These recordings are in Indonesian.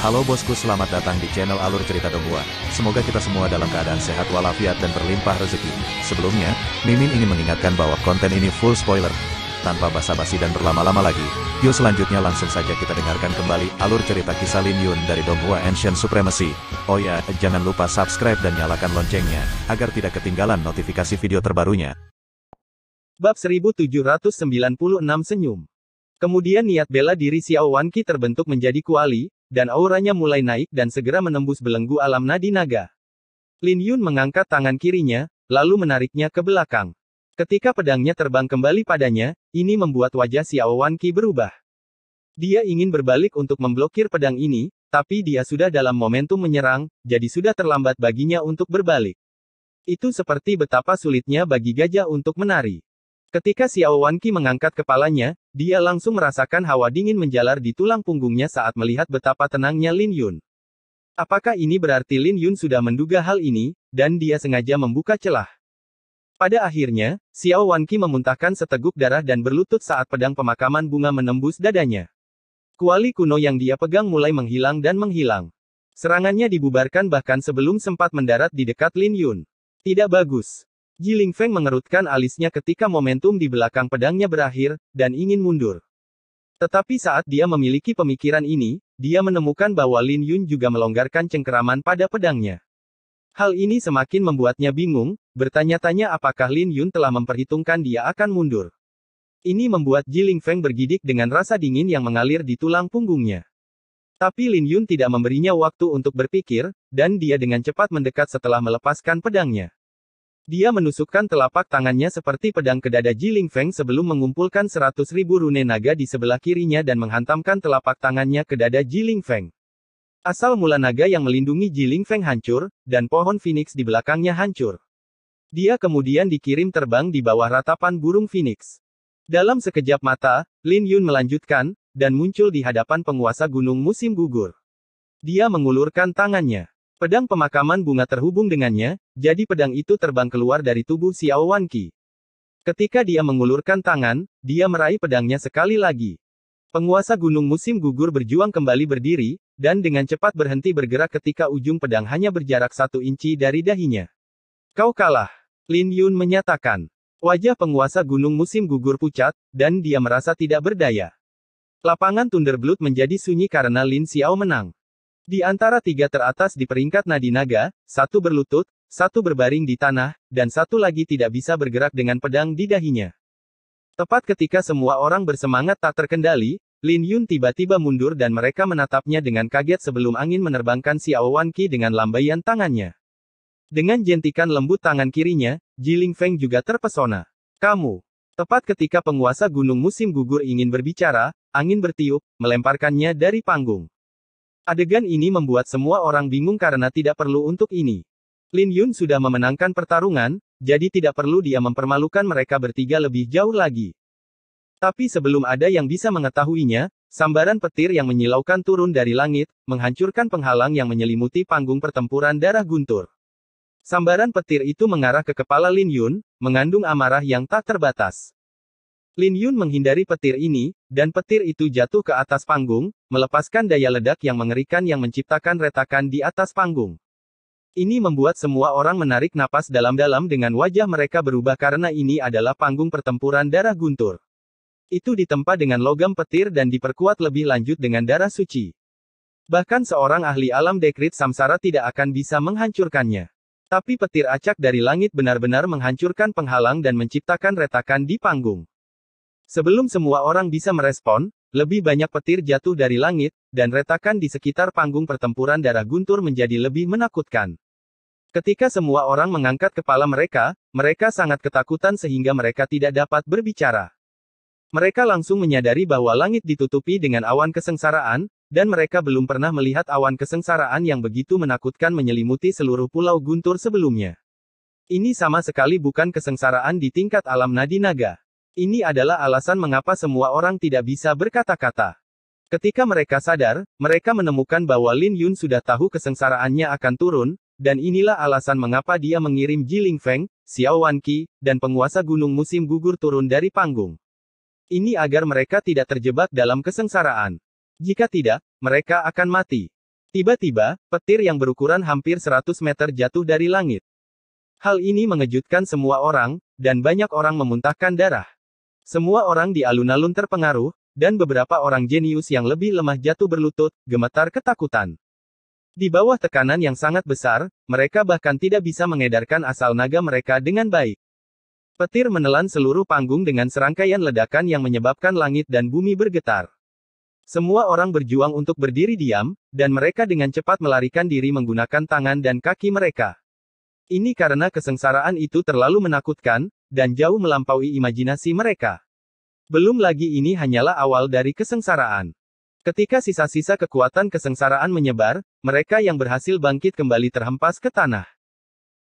Halo bosku selamat datang di channel Alur Cerita Dongua. Semoga kita semua dalam keadaan sehat walafiat dan berlimpah rezeki. Sebelumnya, Mimin ingin mengingatkan bahwa konten ini full spoiler. Tanpa basa-basi dan berlama-lama lagi, yuk selanjutnya langsung saja kita dengarkan kembali alur cerita kisah Lin Yun dari Donghua Ancient Supremacy. Oh ya, jangan lupa subscribe dan nyalakan loncengnya, agar tidak ketinggalan notifikasi video terbarunya. Bab 1796 Senyum Kemudian niat bela diri Xiao Wanqi terbentuk menjadi kuali, dan auranya mulai naik dan segera menembus belenggu alam nadi naga. Lin Yun mengangkat tangan kirinya, lalu menariknya ke belakang. Ketika pedangnya terbang kembali padanya, ini membuat wajah Xiao Wan Qi berubah. Dia ingin berbalik untuk memblokir pedang ini, tapi dia sudah dalam momentum menyerang, jadi sudah terlambat baginya untuk berbalik. Itu seperti betapa sulitnya bagi gajah untuk menari. Ketika Xiao Wanqi mengangkat kepalanya, dia langsung merasakan hawa dingin menjalar di tulang punggungnya saat melihat betapa tenangnya Lin Yun. Apakah ini berarti Lin Yun sudah menduga hal ini, dan dia sengaja membuka celah? Pada akhirnya, Xiao Wanqi memuntahkan seteguk darah dan berlutut saat pedang pemakaman bunga menembus dadanya. Kuali kuno yang dia pegang mulai menghilang dan menghilang. Serangannya dibubarkan bahkan sebelum sempat mendarat di dekat Lin Yun. Tidak bagus. Ji Feng mengerutkan alisnya ketika momentum di belakang pedangnya berakhir, dan ingin mundur. Tetapi saat dia memiliki pemikiran ini, dia menemukan bahwa Lin Yun juga melonggarkan cengkeraman pada pedangnya. Hal ini semakin membuatnya bingung, bertanya-tanya apakah Lin Yun telah memperhitungkan dia akan mundur. Ini membuat Ji Feng bergidik dengan rasa dingin yang mengalir di tulang punggungnya. Tapi Lin Yun tidak memberinya waktu untuk berpikir, dan dia dengan cepat mendekat setelah melepaskan pedangnya. Dia menusukkan telapak tangannya seperti pedang ke dada Jiling Feng sebelum mengumpulkan seratus ribu rune naga di sebelah kirinya dan menghantamkan telapak tangannya ke dada Jiling Feng. Asal mula naga yang melindungi Jiling Feng hancur, dan pohon Phoenix di belakangnya hancur. Dia kemudian dikirim terbang di bawah ratapan burung Phoenix. Dalam sekejap mata, Lin Yun melanjutkan, dan muncul di hadapan penguasa gunung musim gugur. Dia mengulurkan tangannya. Pedang pemakaman bunga terhubung dengannya, jadi pedang itu terbang keluar dari tubuh Xiao Wan Ketika dia mengulurkan tangan, dia meraih pedangnya sekali lagi. Penguasa gunung musim gugur berjuang kembali berdiri, dan dengan cepat berhenti bergerak ketika ujung pedang hanya berjarak satu inci dari dahinya. Kau kalah, Lin Yun menyatakan. Wajah penguasa gunung musim gugur pucat, dan dia merasa tidak berdaya. Lapangan Thunderblood menjadi sunyi karena Lin Xiao menang. Di antara tiga teratas di peringkat nadi naga, satu berlutut, satu berbaring di tanah, dan satu lagi tidak bisa bergerak dengan pedang di dahinya. Tepat ketika semua orang bersemangat tak terkendali, Lin Yun tiba-tiba mundur dan mereka menatapnya dengan kaget sebelum angin menerbangkan Xiao Wan Qi dengan lambaian tangannya. Dengan jentikan lembut tangan kirinya, Jiling Feng juga terpesona. Kamu. Tepat ketika penguasa gunung musim gugur ingin berbicara, angin bertiup, melemparkannya dari panggung. Adegan ini membuat semua orang bingung karena tidak perlu untuk ini. Lin Yun sudah memenangkan pertarungan, jadi tidak perlu dia mempermalukan mereka bertiga lebih jauh lagi. Tapi sebelum ada yang bisa mengetahuinya, sambaran petir yang menyilaukan turun dari langit, menghancurkan penghalang yang menyelimuti panggung pertempuran darah guntur. Sambaran petir itu mengarah ke kepala Lin Yun, mengandung amarah yang tak terbatas. Lin Yun menghindari petir ini, dan petir itu jatuh ke atas panggung, melepaskan daya ledak yang mengerikan yang menciptakan retakan di atas panggung. Ini membuat semua orang menarik napas dalam-dalam dengan wajah mereka berubah karena ini adalah panggung pertempuran darah guntur. Itu ditempa dengan logam petir dan diperkuat lebih lanjut dengan darah suci. Bahkan seorang ahli alam dekrit samsara tidak akan bisa menghancurkannya. Tapi petir acak dari langit benar-benar menghancurkan penghalang dan menciptakan retakan di panggung. Sebelum semua orang bisa merespon, lebih banyak petir jatuh dari langit, dan retakan di sekitar panggung pertempuran darah guntur menjadi lebih menakutkan. Ketika semua orang mengangkat kepala mereka, mereka sangat ketakutan sehingga mereka tidak dapat berbicara. Mereka langsung menyadari bahwa langit ditutupi dengan awan kesengsaraan, dan mereka belum pernah melihat awan kesengsaraan yang begitu menakutkan menyelimuti seluruh pulau guntur sebelumnya. Ini sama sekali bukan kesengsaraan di tingkat alam nadi naga. Ini adalah alasan mengapa semua orang tidak bisa berkata-kata. Ketika mereka sadar, mereka menemukan bahwa Lin Yun sudah tahu kesengsaraannya akan turun, dan inilah alasan mengapa dia mengirim Ji Ling Feng, Xiao Wan Qi, dan penguasa gunung musim gugur turun dari panggung. Ini agar mereka tidak terjebak dalam kesengsaraan. Jika tidak, mereka akan mati. Tiba-tiba, petir yang berukuran hampir 100 meter jatuh dari langit. Hal ini mengejutkan semua orang, dan banyak orang memuntahkan darah. Semua orang di alun-alun terpengaruh, dan beberapa orang jenius yang lebih lemah jatuh berlutut, gemetar ketakutan. Di bawah tekanan yang sangat besar, mereka bahkan tidak bisa mengedarkan asal naga mereka dengan baik. Petir menelan seluruh panggung dengan serangkaian ledakan yang menyebabkan langit dan bumi bergetar. Semua orang berjuang untuk berdiri diam, dan mereka dengan cepat melarikan diri menggunakan tangan dan kaki mereka. Ini karena kesengsaraan itu terlalu menakutkan, dan jauh melampaui imajinasi mereka. Belum lagi ini hanyalah awal dari kesengsaraan. Ketika sisa-sisa kekuatan kesengsaraan menyebar, mereka yang berhasil bangkit kembali terhempas ke tanah.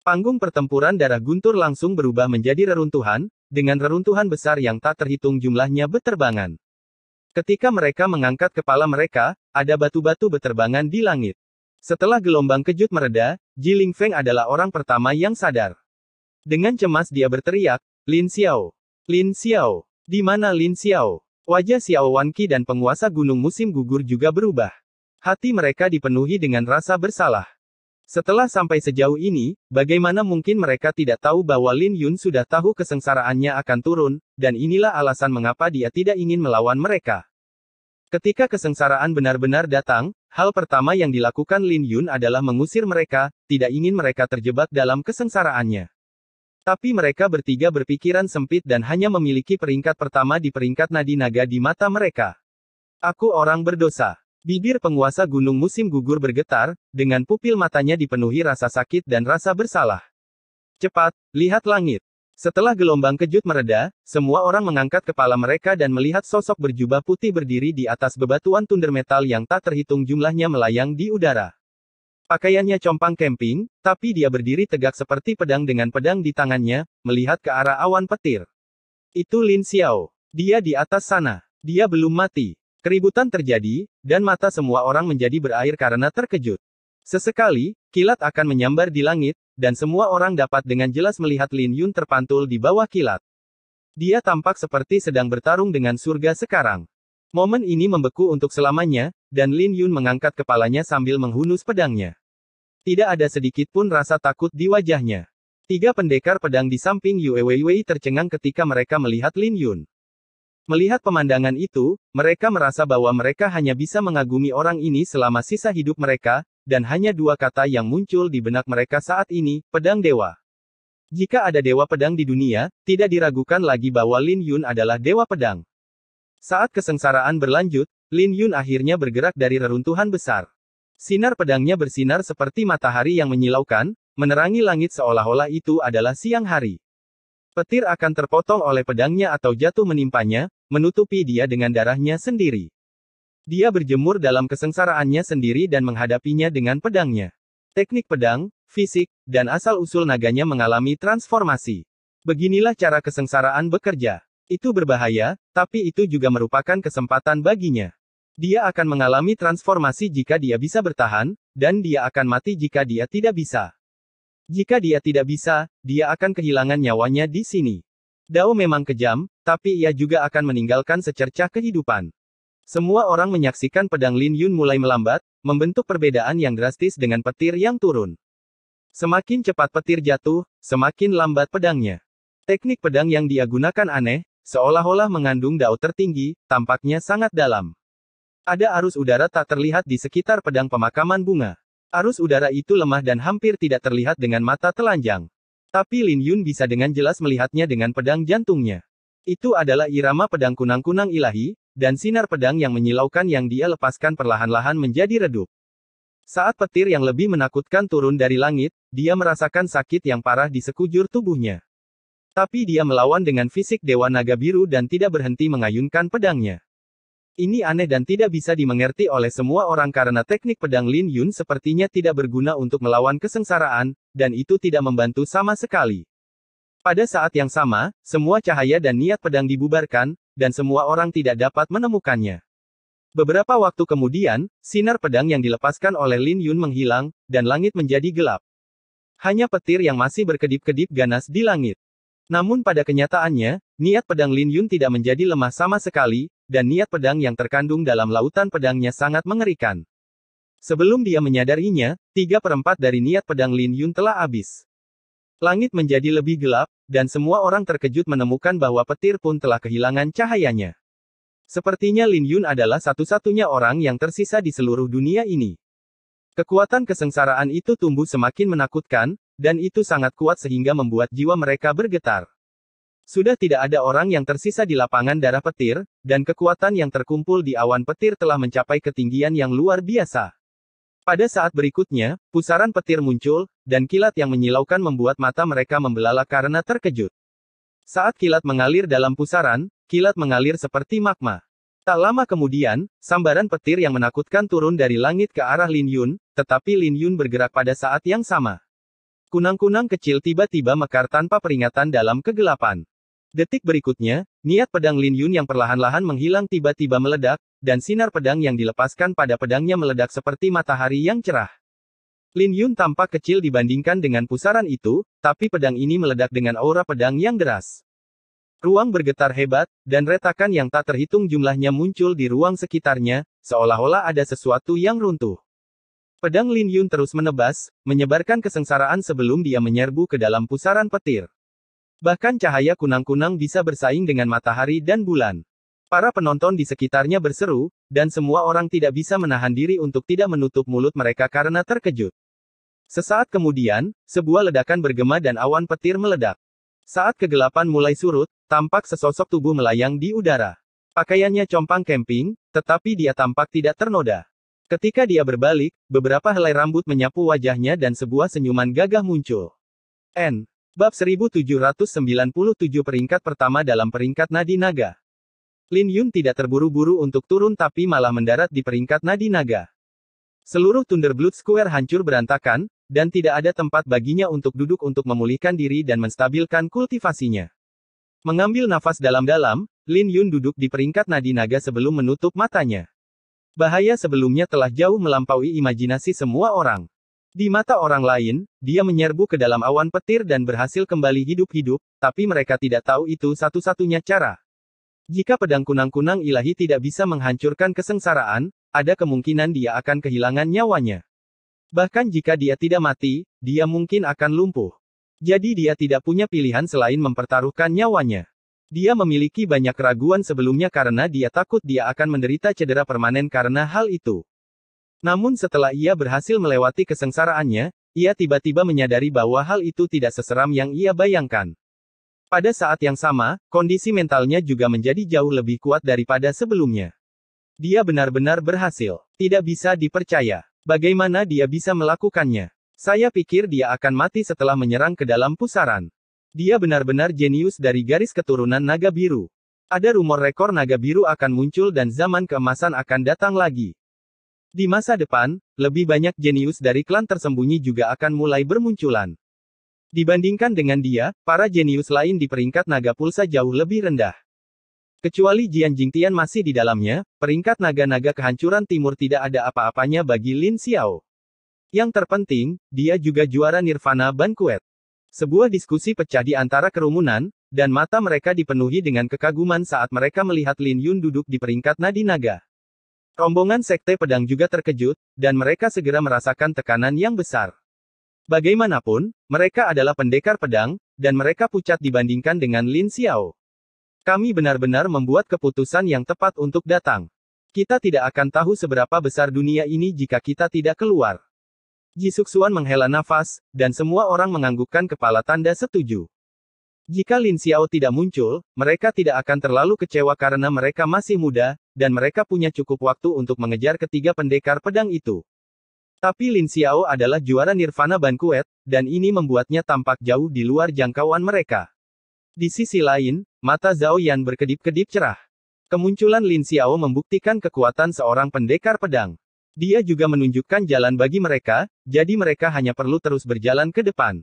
Panggung pertempuran darah guntur langsung berubah menjadi reruntuhan, dengan reruntuhan besar yang tak terhitung jumlahnya beterbangan. Ketika mereka mengangkat kepala mereka, ada batu-batu beterbangan di langit. Setelah gelombang kejut mereda, Ji Ling Feng adalah orang pertama yang sadar. Dengan cemas dia berteriak, Lin Xiao! Lin Xiao! Di mana Lin Xiao? Wajah Xiao Wanqi dan penguasa gunung musim gugur juga berubah. Hati mereka dipenuhi dengan rasa bersalah. Setelah sampai sejauh ini, bagaimana mungkin mereka tidak tahu bahwa Lin Yun sudah tahu kesengsaraannya akan turun, dan inilah alasan mengapa dia tidak ingin melawan mereka. Ketika kesengsaraan benar-benar datang, hal pertama yang dilakukan Lin Yun adalah mengusir mereka, tidak ingin mereka terjebak dalam kesengsaraannya. Tapi mereka bertiga berpikiran sempit dan hanya memiliki peringkat pertama di peringkat nadi naga di mata mereka. Aku orang berdosa. Bibir penguasa gunung musim gugur bergetar, dengan pupil matanya dipenuhi rasa sakit dan rasa bersalah. Cepat, lihat langit. Setelah gelombang kejut mereda, semua orang mengangkat kepala mereka dan melihat sosok berjubah putih berdiri di atas bebatuan tunder metal yang tak terhitung jumlahnya melayang di udara. Pakaiannya compang camping, tapi dia berdiri tegak seperti pedang dengan pedang di tangannya, melihat ke arah awan petir. Itu Lin Xiao. Dia di atas sana. Dia belum mati. Keributan terjadi, dan mata semua orang menjadi berair karena terkejut. Sesekali, kilat akan menyambar di langit, dan semua orang dapat dengan jelas melihat Lin Yun terpantul di bawah kilat. Dia tampak seperti sedang bertarung dengan surga sekarang. Momen ini membeku untuk selamanya, dan Lin Yun mengangkat kepalanya sambil menghunus pedangnya. Tidak ada sedikit pun rasa takut di wajahnya. Tiga pendekar pedang di samping Yue Wei Wei tercengang ketika mereka melihat Lin Yun. Melihat pemandangan itu, mereka merasa bahwa mereka hanya bisa mengagumi orang ini selama sisa hidup mereka, dan hanya dua kata yang muncul di benak mereka saat ini, pedang dewa. Jika ada dewa pedang di dunia, tidak diragukan lagi bahwa Lin Yun adalah dewa pedang. Saat kesengsaraan berlanjut, Lin Yun akhirnya bergerak dari reruntuhan besar. Sinar pedangnya bersinar seperti matahari yang menyilaukan, menerangi langit seolah-olah itu adalah siang hari. Petir akan terpotong oleh pedangnya atau jatuh menimpanya, menutupi dia dengan darahnya sendiri. Dia berjemur dalam kesengsaraannya sendiri dan menghadapinya dengan pedangnya. Teknik pedang, fisik, dan asal-usul naganya mengalami transformasi. Beginilah cara kesengsaraan bekerja. Itu berbahaya, tapi itu juga merupakan kesempatan baginya. Dia akan mengalami transformasi jika dia bisa bertahan, dan dia akan mati jika dia tidak bisa. Jika dia tidak bisa, dia akan kehilangan nyawanya di sini. Dao memang kejam, tapi ia juga akan meninggalkan secercah kehidupan. Semua orang menyaksikan pedang Lin Yun mulai melambat, membentuk perbedaan yang drastis dengan petir yang turun. Semakin cepat petir jatuh, semakin lambat pedangnya. Teknik pedang yang dia gunakan aneh, Seolah-olah mengandung daun tertinggi, tampaknya sangat dalam. Ada arus udara tak terlihat di sekitar pedang pemakaman bunga. Arus udara itu lemah dan hampir tidak terlihat dengan mata telanjang. Tapi Lin Yun bisa dengan jelas melihatnya dengan pedang jantungnya. Itu adalah irama pedang kunang-kunang ilahi, dan sinar pedang yang menyilaukan yang dia lepaskan perlahan-lahan menjadi redup. Saat petir yang lebih menakutkan turun dari langit, dia merasakan sakit yang parah di sekujur tubuhnya. Tapi dia melawan dengan fisik Dewa Naga Biru dan tidak berhenti mengayunkan pedangnya. Ini aneh dan tidak bisa dimengerti oleh semua orang karena teknik pedang Lin Yun sepertinya tidak berguna untuk melawan kesengsaraan, dan itu tidak membantu sama sekali. Pada saat yang sama, semua cahaya dan niat pedang dibubarkan, dan semua orang tidak dapat menemukannya. Beberapa waktu kemudian, sinar pedang yang dilepaskan oleh Lin Yun menghilang, dan langit menjadi gelap. Hanya petir yang masih berkedip-kedip ganas di langit. Namun pada kenyataannya, niat pedang Lin Yun tidak menjadi lemah sama sekali, dan niat pedang yang terkandung dalam lautan pedangnya sangat mengerikan. Sebelum dia menyadarinya, tiga perempat dari niat pedang Lin Yun telah habis. Langit menjadi lebih gelap, dan semua orang terkejut menemukan bahwa petir pun telah kehilangan cahayanya. Sepertinya Lin Yun adalah satu-satunya orang yang tersisa di seluruh dunia ini. Kekuatan kesengsaraan itu tumbuh semakin menakutkan, dan itu sangat kuat sehingga membuat jiwa mereka bergetar. Sudah tidak ada orang yang tersisa di lapangan darah petir, dan kekuatan yang terkumpul di awan petir telah mencapai ketinggian yang luar biasa. Pada saat berikutnya, pusaran petir muncul, dan kilat yang menyilaukan membuat mata mereka membelalak karena terkejut. Saat kilat mengalir dalam pusaran, kilat mengalir seperti magma. Tak lama kemudian, sambaran petir yang menakutkan turun dari langit ke arah Lin Yun, tetapi Lin Yun bergerak pada saat yang sama. Kunang-kunang kecil tiba-tiba mekar tanpa peringatan dalam kegelapan. Detik berikutnya, niat pedang Lin Yun yang perlahan-lahan menghilang tiba-tiba meledak, dan sinar pedang yang dilepaskan pada pedangnya meledak seperti matahari yang cerah. Lin Yun tampak kecil dibandingkan dengan pusaran itu, tapi pedang ini meledak dengan aura pedang yang deras. Ruang bergetar hebat, dan retakan yang tak terhitung jumlahnya muncul di ruang sekitarnya, seolah-olah ada sesuatu yang runtuh. Pedang Lin Yun terus menebas, menyebarkan kesengsaraan sebelum dia menyerbu ke dalam pusaran petir. Bahkan cahaya kunang-kunang bisa bersaing dengan matahari dan bulan. Para penonton di sekitarnya berseru, dan semua orang tidak bisa menahan diri untuk tidak menutup mulut mereka karena terkejut. Sesaat kemudian, sebuah ledakan bergema dan awan petir meledak. Saat kegelapan mulai surut, tampak sesosok tubuh melayang di udara. Pakaiannya compang camping, tetapi dia tampak tidak ternoda. Ketika dia berbalik, beberapa helai rambut menyapu wajahnya dan sebuah senyuman gagah muncul. N. Bab 1797 peringkat pertama dalam peringkat nadi naga. Lin Yun tidak terburu-buru untuk turun tapi malah mendarat di peringkat nadi naga. Seluruh Thunderblood Square hancur berantakan, dan tidak ada tempat baginya untuk duduk untuk memulihkan diri dan menstabilkan kultivasinya. Mengambil nafas dalam-dalam, Lin Yun duduk di peringkat nadi naga sebelum menutup matanya. Bahaya sebelumnya telah jauh melampaui imajinasi semua orang. Di mata orang lain, dia menyerbu ke dalam awan petir dan berhasil kembali hidup-hidup, tapi mereka tidak tahu itu satu-satunya cara. Jika pedang kunang-kunang ilahi tidak bisa menghancurkan kesengsaraan, ada kemungkinan dia akan kehilangan nyawanya. Bahkan jika dia tidak mati, dia mungkin akan lumpuh. Jadi dia tidak punya pilihan selain mempertaruhkan nyawanya. Dia memiliki banyak keraguan sebelumnya karena dia takut dia akan menderita cedera permanen karena hal itu. Namun setelah ia berhasil melewati kesengsaraannya, ia tiba-tiba menyadari bahwa hal itu tidak seseram yang ia bayangkan. Pada saat yang sama, kondisi mentalnya juga menjadi jauh lebih kuat daripada sebelumnya. Dia benar-benar berhasil. Tidak bisa dipercaya. Bagaimana dia bisa melakukannya? Saya pikir dia akan mati setelah menyerang ke dalam pusaran. Dia benar-benar jenius dari garis keturunan naga biru. Ada rumor rekor naga biru akan muncul dan zaman keemasan akan datang lagi. Di masa depan, lebih banyak jenius dari klan tersembunyi juga akan mulai bermunculan. Dibandingkan dengan dia, para jenius lain di peringkat naga pulsa jauh lebih rendah. Kecuali Jian Jingtian masih di dalamnya, peringkat naga-naga kehancuran timur tidak ada apa-apanya bagi Lin Xiao. Yang terpenting, dia juga juara Nirvana Banquet. Sebuah diskusi pecah di antara kerumunan, dan mata mereka dipenuhi dengan kekaguman saat mereka melihat Lin Yun duduk di peringkat nadi naga. Rombongan sekte pedang juga terkejut, dan mereka segera merasakan tekanan yang besar. Bagaimanapun, mereka adalah pendekar pedang, dan mereka pucat dibandingkan dengan Lin Xiao. Kami benar-benar membuat keputusan yang tepat untuk datang. Kita tidak akan tahu seberapa besar dunia ini jika kita tidak keluar. Ji Suksuan menghela nafas, dan semua orang menganggukkan kepala tanda setuju. Jika Lin Xiao tidak muncul, mereka tidak akan terlalu kecewa karena mereka masih muda, dan mereka punya cukup waktu untuk mengejar ketiga pendekar pedang itu. Tapi Lin Xiao adalah juara Nirvana Banquet, dan ini membuatnya tampak jauh di luar jangkauan mereka. Di sisi lain, mata Zhao Yan berkedip-kedip cerah. Kemunculan Lin Xiao membuktikan kekuatan seorang pendekar pedang. Dia juga menunjukkan jalan bagi mereka, jadi mereka hanya perlu terus berjalan ke depan.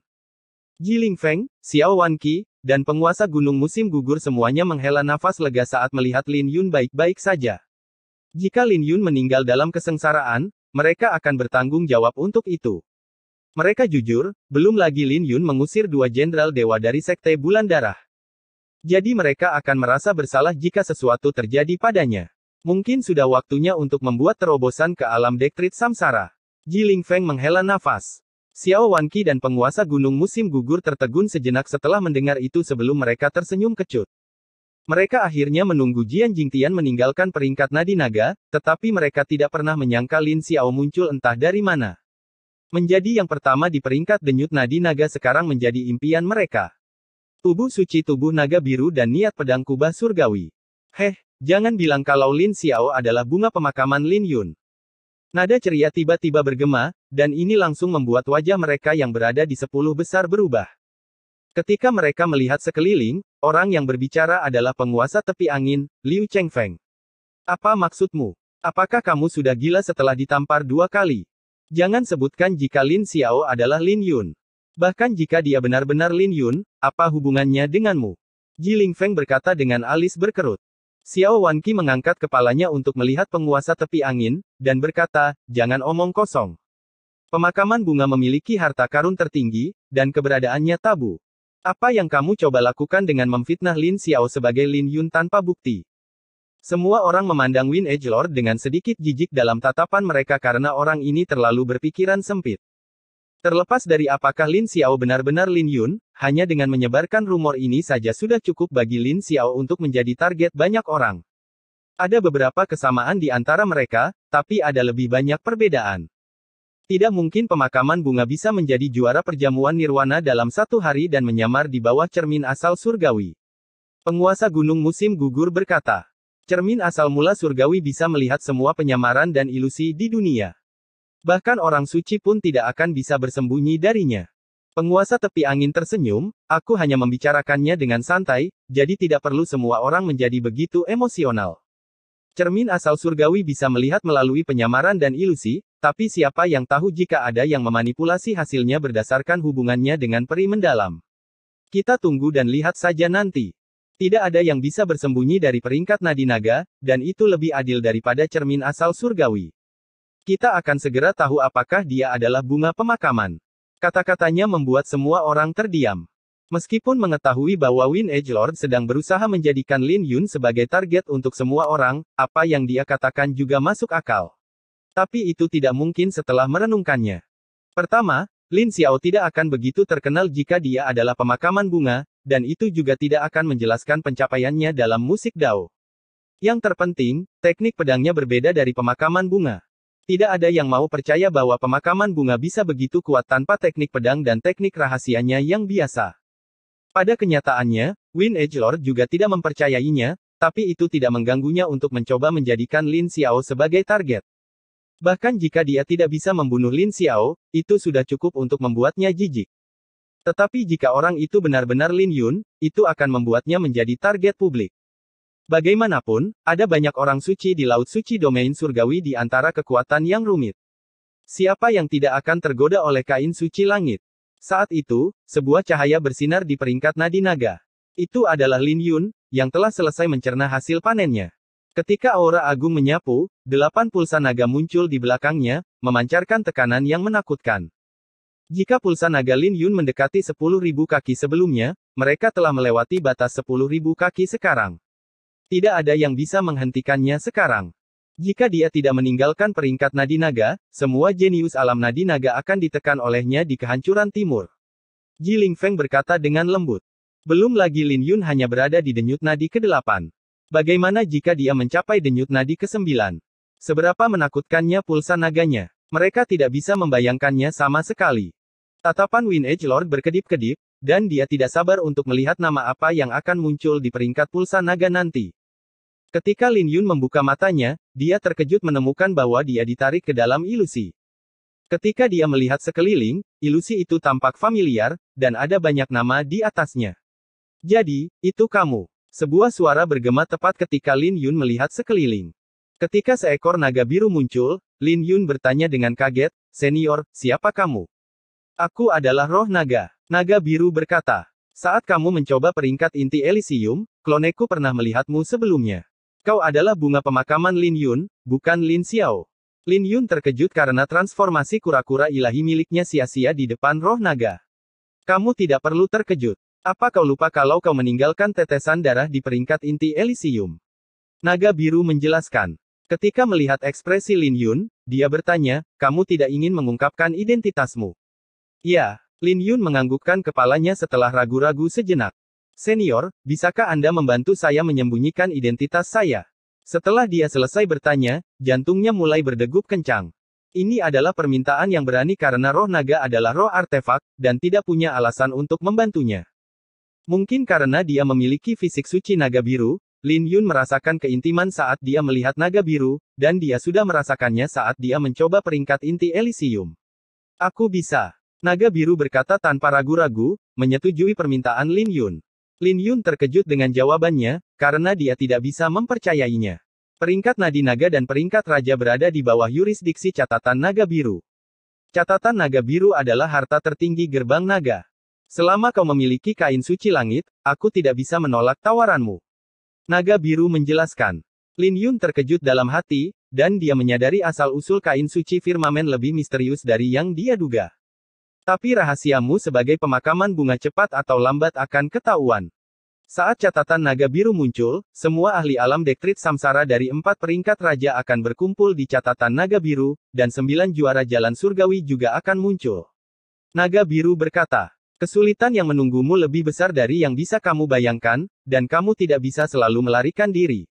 Jiling Feng, Xiao Wanqi, dan penguasa gunung musim gugur semuanya menghela nafas lega saat melihat Lin Yun baik-baik saja. Jika Lin Yun meninggal dalam kesengsaraan, mereka akan bertanggung jawab untuk itu. Mereka jujur, belum lagi Lin Yun mengusir dua jenderal dewa dari sekte bulan darah. Jadi mereka akan merasa bersalah jika sesuatu terjadi padanya. Mungkin sudah waktunya untuk membuat terobosan ke alam dektrit samsara. Ji Ling Feng menghela nafas. Xiao Wanqi dan penguasa gunung musim gugur tertegun sejenak setelah mendengar itu sebelum mereka tersenyum kecut. Mereka akhirnya menunggu Jian Jingtian meninggalkan peringkat nadi naga, tetapi mereka tidak pernah menyangka Lin Xiao muncul entah dari mana. Menjadi yang pertama di peringkat denyut nadi naga sekarang menjadi impian mereka. Tubuh suci tubuh naga biru dan niat pedang kubah surgawi. Heh, Jangan bilang kalau Lin Xiao adalah bunga pemakaman Lin Yun. Nada ceria tiba-tiba bergema, dan ini langsung membuat wajah mereka yang berada di sepuluh besar berubah. Ketika mereka melihat sekeliling, orang yang berbicara adalah penguasa tepi angin, Liu Chengfeng. Apa maksudmu? Apakah kamu sudah gila setelah ditampar dua kali? Jangan sebutkan jika Lin Xiao adalah Lin Yun. Bahkan jika dia benar-benar Lin Yun, apa hubungannya denganmu? Ji Lingfeng berkata dengan alis berkerut. Xiao Wanqi mengangkat kepalanya untuk melihat penguasa tepi angin, dan berkata, jangan omong kosong. Pemakaman bunga memiliki harta karun tertinggi, dan keberadaannya tabu. Apa yang kamu coba lakukan dengan memfitnah Lin Xiao sebagai Lin Yun tanpa bukti? Semua orang memandang Win Edge Lord dengan sedikit jijik dalam tatapan mereka karena orang ini terlalu berpikiran sempit. Terlepas dari apakah Lin Xiao benar-benar Lin Yun, hanya dengan menyebarkan rumor ini saja sudah cukup bagi Lin Xiao untuk menjadi target banyak orang. Ada beberapa kesamaan di antara mereka, tapi ada lebih banyak perbedaan. Tidak mungkin pemakaman bunga bisa menjadi juara perjamuan nirwana dalam satu hari dan menyamar di bawah cermin asal surgawi. Penguasa gunung musim gugur berkata, cermin asal mula surgawi bisa melihat semua penyamaran dan ilusi di dunia. Bahkan orang suci pun tidak akan bisa bersembunyi darinya. Penguasa tepi angin tersenyum, aku hanya membicarakannya dengan santai, jadi tidak perlu semua orang menjadi begitu emosional. Cermin asal surgawi bisa melihat melalui penyamaran dan ilusi, tapi siapa yang tahu jika ada yang memanipulasi hasilnya berdasarkan hubungannya dengan peri mendalam. Kita tunggu dan lihat saja nanti. Tidak ada yang bisa bersembunyi dari peringkat nadi naga, dan itu lebih adil daripada cermin asal surgawi. Kita akan segera tahu apakah dia adalah bunga pemakaman. Kata-katanya membuat semua orang terdiam. Meskipun mengetahui bahwa Win Edge Lord sedang berusaha menjadikan Lin Yun sebagai target untuk semua orang, apa yang dia katakan juga masuk akal. Tapi itu tidak mungkin setelah merenungkannya. Pertama, Lin Xiao tidak akan begitu terkenal jika dia adalah pemakaman bunga, dan itu juga tidak akan menjelaskan pencapaiannya dalam musik dao. Yang terpenting, teknik pedangnya berbeda dari pemakaman bunga. Tidak ada yang mau percaya bahwa pemakaman bunga bisa begitu kuat tanpa teknik pedang dan teknik rahasianya yang biasa. Pada kenyataannya, Win Edge Lord juga tidak mempercayainya, tapi itu tidak mengganggunya untuk mencoba menjadikan Lin Xiao sebagai target. Bahkan jika dia tidak bisa membunuh Lin Xiao, itu sudah cukup untuk membuatnya jijik. Tetapi jika orang itu benar-benar Lin Yun, itu akan membuatnya menjadi target publik. Bagaimanapun, ada banyak orang suci di Laut Suci Domain Surgawi di antara kekuatan yang rumit. Siapa yang tidak akan tergoda oleh kain suci langit? Saat itu, sebuah cahaya bersinar di peringkat nadi naga. Itu adalah Lin Yun, yang telah selesai mencerna hasil panennya. Ketika aura agung menyapu, delapan pulsa naga muncul di belakangnya, memancarkan tekanan yang menakutkan. Jika pulsa naga Lin Yun mendekati 10.000 kaki sebelumnya, mereka telah melewati batas 10.000 kaki sekarang. Tidak ada yang bisa menghentikannya sekarang. Jika dia tidak meninggalkan peringkat nadi naga, semua jenius alam nadi naga akan ditekan olehnya di kehancuran timur. Ji Ling Feng berkata dengan lembut. Belum lagi Lin Yun hanya berada di denyut nadi ke-8. Bagaimana jika dia mencapai denyut nadi ke-9? Seberapa menakutkannya pulsa naganya? Mereka tidak bisa membayangkannya sama sekali. Tatapan Win Edge Lord berkedip-kedip, dan dia tidak sabar untuk melihat nama apa yang akan muncul di peringkat pulsa naga nanti. Ketika Lin Yun membuka matanya, dia terkejut menemukan bahwa dia ditarik ke dalam ilusi. Ketika dia melihat sekeliling, ilusi itu tampak familiar, dan ada banyak nama di atasnya. Jadi, itu kamu. Sebuah suara bergema tepat ketika Lin Yun melihat sekeliling. Ketika seekor naga biru muncul, Lin Yun bertanya dengan kaget, Senior, siapa kamu? Aku adalah roh naga. Naga biru berkata, saat kamu mencoba peringkat inti Elysium, kloneku pernah melihatmu sebelumnya. Kau adalah bunga pemakaman Lin Yun, bukan Lin Xiao. Lin Yun terkejut karena transformasi kura-kura ilahi miliknya sia-sia di depan roh naga. Kamu tidak perlu terkejut. Apa kau lupa kalau kau meninggalkan tetesan darah di peringkat inti Elysium? Naga biru menjelaskan. Ketika melihat ekspresi Lin Yun, dia bertanya, kamu tidak ingin mengungkapkan identitasmu. Ya, Lin Yun menganggukkan kepalanya setelah ragu-ragu sejenak. Senior, bisakah Anda membantu saya menyembunyikan identitas saya? Setelah dia selesai bertanya, jantungnya mulai berdegup kencang. Ini adalah permintaan yang berani karena roh naga adalah roh artefak, dan tidak punya alasan untuk membantunya. Mungkin karena dia memiliki fisik suci naga biru, Lin Yun merasakan keintiman saat dia melihat naga biru, dan dia sudah merasakannya saat dia mencoba peringkat inti Elysium. Aku bisa. Naga biru berkata tanpa ragu-ragu, menyetujui permintaan Lin Yun. Lin Yun terkejut dengan jawabannya, karena dia tidak bisa mempercayainya. Peringkat nadi naga dan peringkat raja berada di bawah yurisdiksi catatan naga biru. Catatan naga biru adalah harta tertinggi gerbang naga. Selama kau memiliki kain suci langit, aku tidak bisa menolak tawaranmu. Naga biru menjelaskan. Lin Yun terkejut dalam hati, dan dia menyadari asal-usul kain suci firmamen lebih misterius dari yang dia duga. Tapi rahasiamu sebagai pemakaman bunga cepat atau lambat akan ketahuan. Saat catatan naga biru muncul, semua ahli alam dektrit samsara dari empat peringkat raja akan berkumpul di catatan naga biru, dan sembilan juara jalan surgawi juga akan muncul. Naga biru berkata, kesulitan yang menunggumu lebih besar dari yang bisa kamu bayangkan, dan kamu tidak bisa selalu melarikan diri.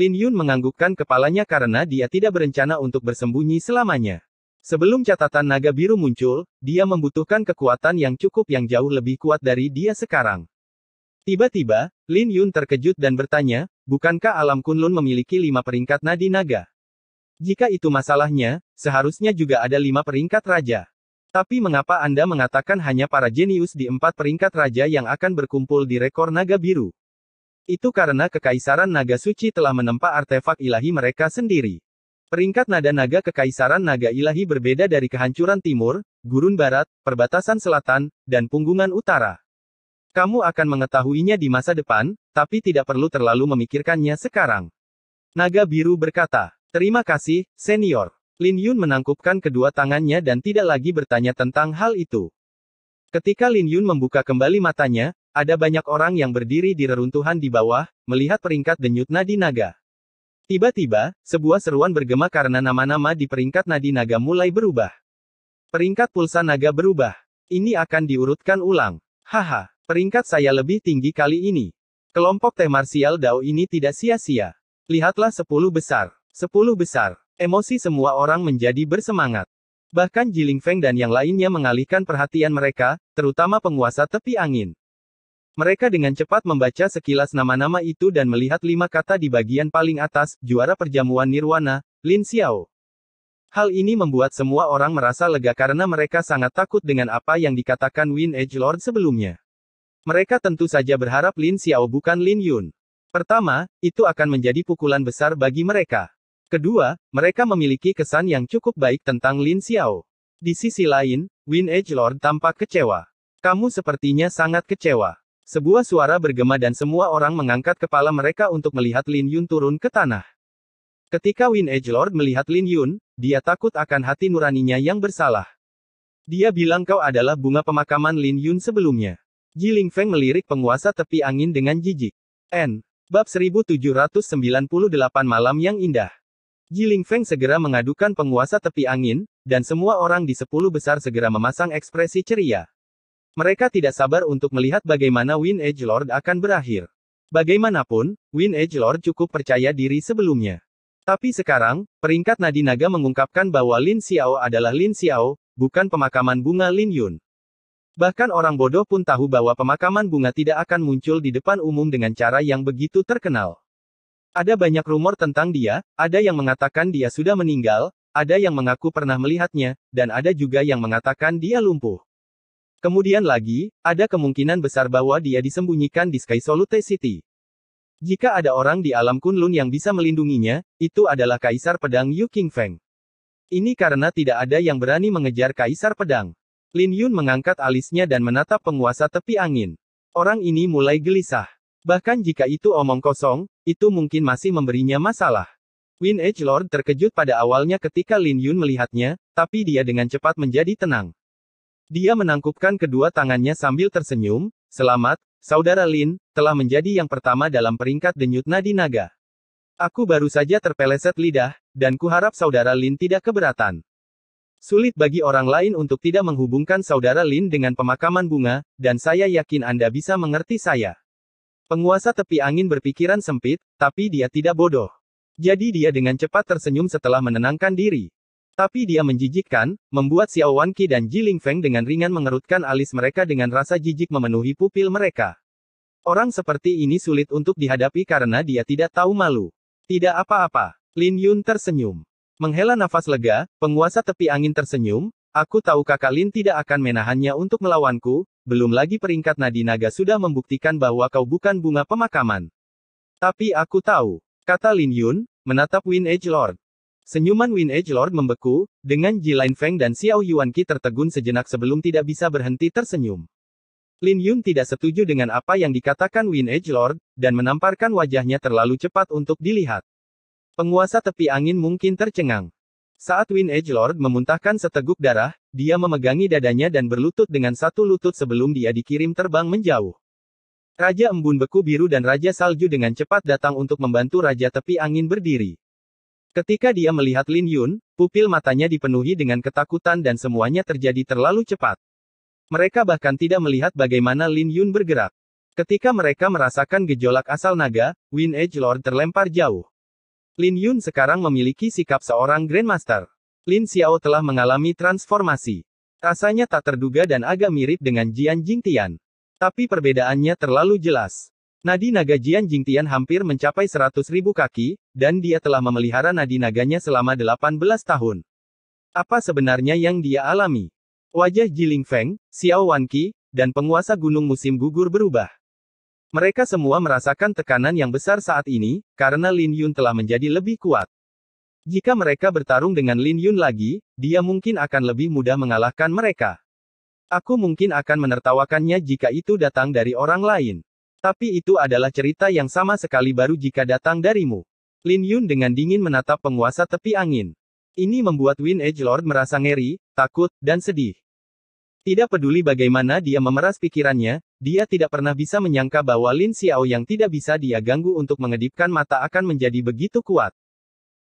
Lin Yun menganggukkan kepalanya karena dia tidak berencana untuk bersembunyi selamanya. Sebelum catatan naga biru muncul, dia membutuhkan kekuatan yang cukup yang jauh lebih kuat dari dia sekarang. Tiba-tiba, Lin Yun terkejut dan bertanya, bukankah alam kunlun memiliki lima peringkat nadi naga? Jika itu masalahnya, seharusnya juga ada lima peringkat raja. Tapi mengapa Anda mengatakan hanya para jenius di empat peringkat raja yang akan berkumpul di rekor naga biru? Itu karena kekaisaran naga suci telah menempa artefak ilahi mereka sendiri. Peringkat nada naga kekaisaran naga ilahi berbeda dari kehancuran timur, gurun barat, perbatasan selatan, dan punggungan utara. Kamu akan mengetahuinya di masa depan, tapi tidak perlu terlalu memikirkannya sekarang. Naga biru berkata, Terima kasih, senior. Lin Yun menangkupkan kedua tangannya dan tidak lagi bertanya tentang hal itu. Ketika Lin Yun membuka kembali matanya, ada banyak orang yang berdiri di reruntuhan di bawah, melihat peringkat denyut nadi naga. Tiba-tiba, sebuah seruan bergema karena nama-nama di peringkat nadi naga mulai berubah. Peringkat pulsa naga berubah. Ini akan diurutkan ulang. Haha, peringkat saya lebih tinggi kali ini. Kelompok teh marsial Dao ini tidak sia-sia. Lihatlah 10 besar. sepuluh besar. Emosi semua orang menjadi bersemangat. Bahkan Jiling Feng dan yang lainnya mengalihkan perhatian mereka, terutama penguasa tepi angin. Mereka dengan cepat membaca sekilas nama-nama itu dan melihat lima kata di bagian paling atas, juara perjamuan Nirwana, Lin Xiao. Hal ini membuat semua orang merasa lega karena mereka sangat takut dengan apa yang dikatakan Win Edge Lord sebelumnya. Mereka tentu saja berharap Lin Xiao bukan Lin Yun. Pertama, itu akan menjadi pukulan besar bagi mereka. Kedua, mereka memiliki kesan yang cukup baik tentang Lin Xiao. Di sisi lain, Win Edge Lord tampak kecewa. Kamu sepertinya sangat kecewa. Sebuah suara bergema dan semua orang mengangkat kepala mereka untuk melihat Lin Yun turun ke tanah. Ketika Win Edge Lord melihat Lin Yun, dia takut akan hati nuraninya yang bersalah. Dia bilang kau adalah bunga pemakaman Lin Yun sebelumnya. Ji Ling Feng melirik penguasa tepi angin dengan jijik. N. Bab 1798 Malam yang Indah. Ji Ling Feng segera mengadukan penguasa tepi angin, dan semua orang di sepuluh besar segera memasang ekspresi ceria. Mereka tidak sabar untuk melihat bagaimana Win Edge Lord akan berakhir. Bagaimanapun, Win Edge Lord cukup percaya diri sebelumnya. Tapi sekarang, peringkat nadi naga mengungkapkan bahwa Lin Xiao adalah Lin Xiao, bukan pemakaman bunga Lin Yun. Bahkan orang bodoh pun tahu bahwa pemakaman bunga tidak akan muncul di depan umum dengan cara yang begitu terkenal. Ada banyak rumor tentang dia, ada yang mengatakan dia sudah meninggal, ada yang mengaku pernah melihatnya, dan ada juga yang mengatakan dia lumpuh. Kemudian lagi, ada kemungkinan besar bahwa dia disembunyikan di Sky Solute City. Jika ada orang di alam Kunlun yang bisa melindunginya, itu adalah Kaisar Pedang Yu King Feng. Ini karena tidak ada yang berani mengejar Kaisar Pedang. Lin Yun mengangkat alisnya dan menatap penguasa tepi angin. Orang ini mulai gelisah. Bahkan jika itu omong kosong, itu mungkin masih memberinya masalah. Win Edge Lord terkejut pada awalnya ketika Lin Yun melihatnya, tapi dia dengan cepat menjadi tenang. Dia menangkupkan kedua tangannya sambil tersenyum, selamat, saudara Lin, telah menjadi yang pertama dalam peringkat denyut nadi naga. Aku baru saja terpeleset lidah, dan kuharap saudara Lin tidak keberatan. Sulit bagi orang lain untuk tidak menghubungkan saudara Lin dengan pemakaman bunga, dan saya yakin Anda bisa mengerti saya. Penguasa tepi angin berpikiran sempit, tapi dia tidak bodoh. Jadi dia dengan cepat tersenyum setelah menenangkan diri. Tapi dia menjijikkan, membuat Xiao Wanqi dan Ji Lingfeng dengan ringan mengerutkan alis mereka dengan rasa jijik memenuhi pupil mereka. Orang seperti ini sulit untuk dihadapi karena dia tidak tahu malu. Tidak apa-apa. Lin Yun tersenyum. Menghela nafas lega, penguasa tepi angin tersenyum, aku tahu kakak Lin tidak akan menahannya untuk melawanku, belum lagi peringkat nadi naga sudah membuktikan bahwa kau bukan bunga pemakaman. Tapi aku tahu, kata Lin Yun, menatap Win Edge Lord. Senyuman Win Edge Lord membeku, dengan Ji Feng dan Xiao Yuanqi tertegun sejenak sebelum tidak bisa berhenti tersenyum. Lin Yun tidak setuju dengan apa yang dikatakan Win Edge Lord, dan menamparkan wajahnya terlalu cepat untuk dilihat. Penguasa tepi angin mungkin tercengang. Saat Win Edge Lord memuntahkan seteguk darah, dia memegangi dadanya dan berlutut dengan satu lutut sebelum dia dikirim terbang menjauh. Raja Embun Beku Biru dan Raja Salju dengan cepat datang untuk membantu Raja Tepi Angin berdiri. Ketika dia melihat Lin Yun, pupil matanya dipenuhi dengan ketakutan dan semuanya terjadi terlalu cepat. Mereka bahkan tidak melihat bagaimana Lin Yun bergerak. Ketika mereka merasakan gejolak asal naga, Win Edge Lord terlempar jauh. Lin Yun sekarang memiliki sikap seorang Grandmaster. Lin Xiao telah mengalami transformasi. Rasanya tak terduga dan agak mirip dengan Jian Jing Tian, Tapi perbedaannya terlalu jelas. Nadi naga Jian Jingtian hampir mencapai ribu kaki, dan dia telah memelihara nadi naganya selama 18 tahun. Apa sebenarnya yang dia alami? Wajah Jiling Feng, Xiao Wanqi, dan penguasa gunung musim gugur berubah. Mereka semua merasakan tekanan yang besar saat ini, karena Lin Yun telah menjadi lebih kuat. Jika mereka bertarung dengan Lin Yun lagi, dia mungkin akan lebih mudah mengalahkan mereka. Aku mungkin akan menertawakannya jika itu datang dari orang lain. Tapi itu adalah cerita yang sama sekali baru jika datang darimu. Lin Yun dengan dingin menatap penguasa tepi angin. Ini membuat Win Edge Lord merasa ngeri, takut, dan sedih. Tidak peduli bagaimana dia memeras pikirannya, dia tidak pernah bisa menyangka bahwa Lin Xiao yang tidak bisa dia ganggu untuk mengedipkan mata akan menjadi begitu kuat.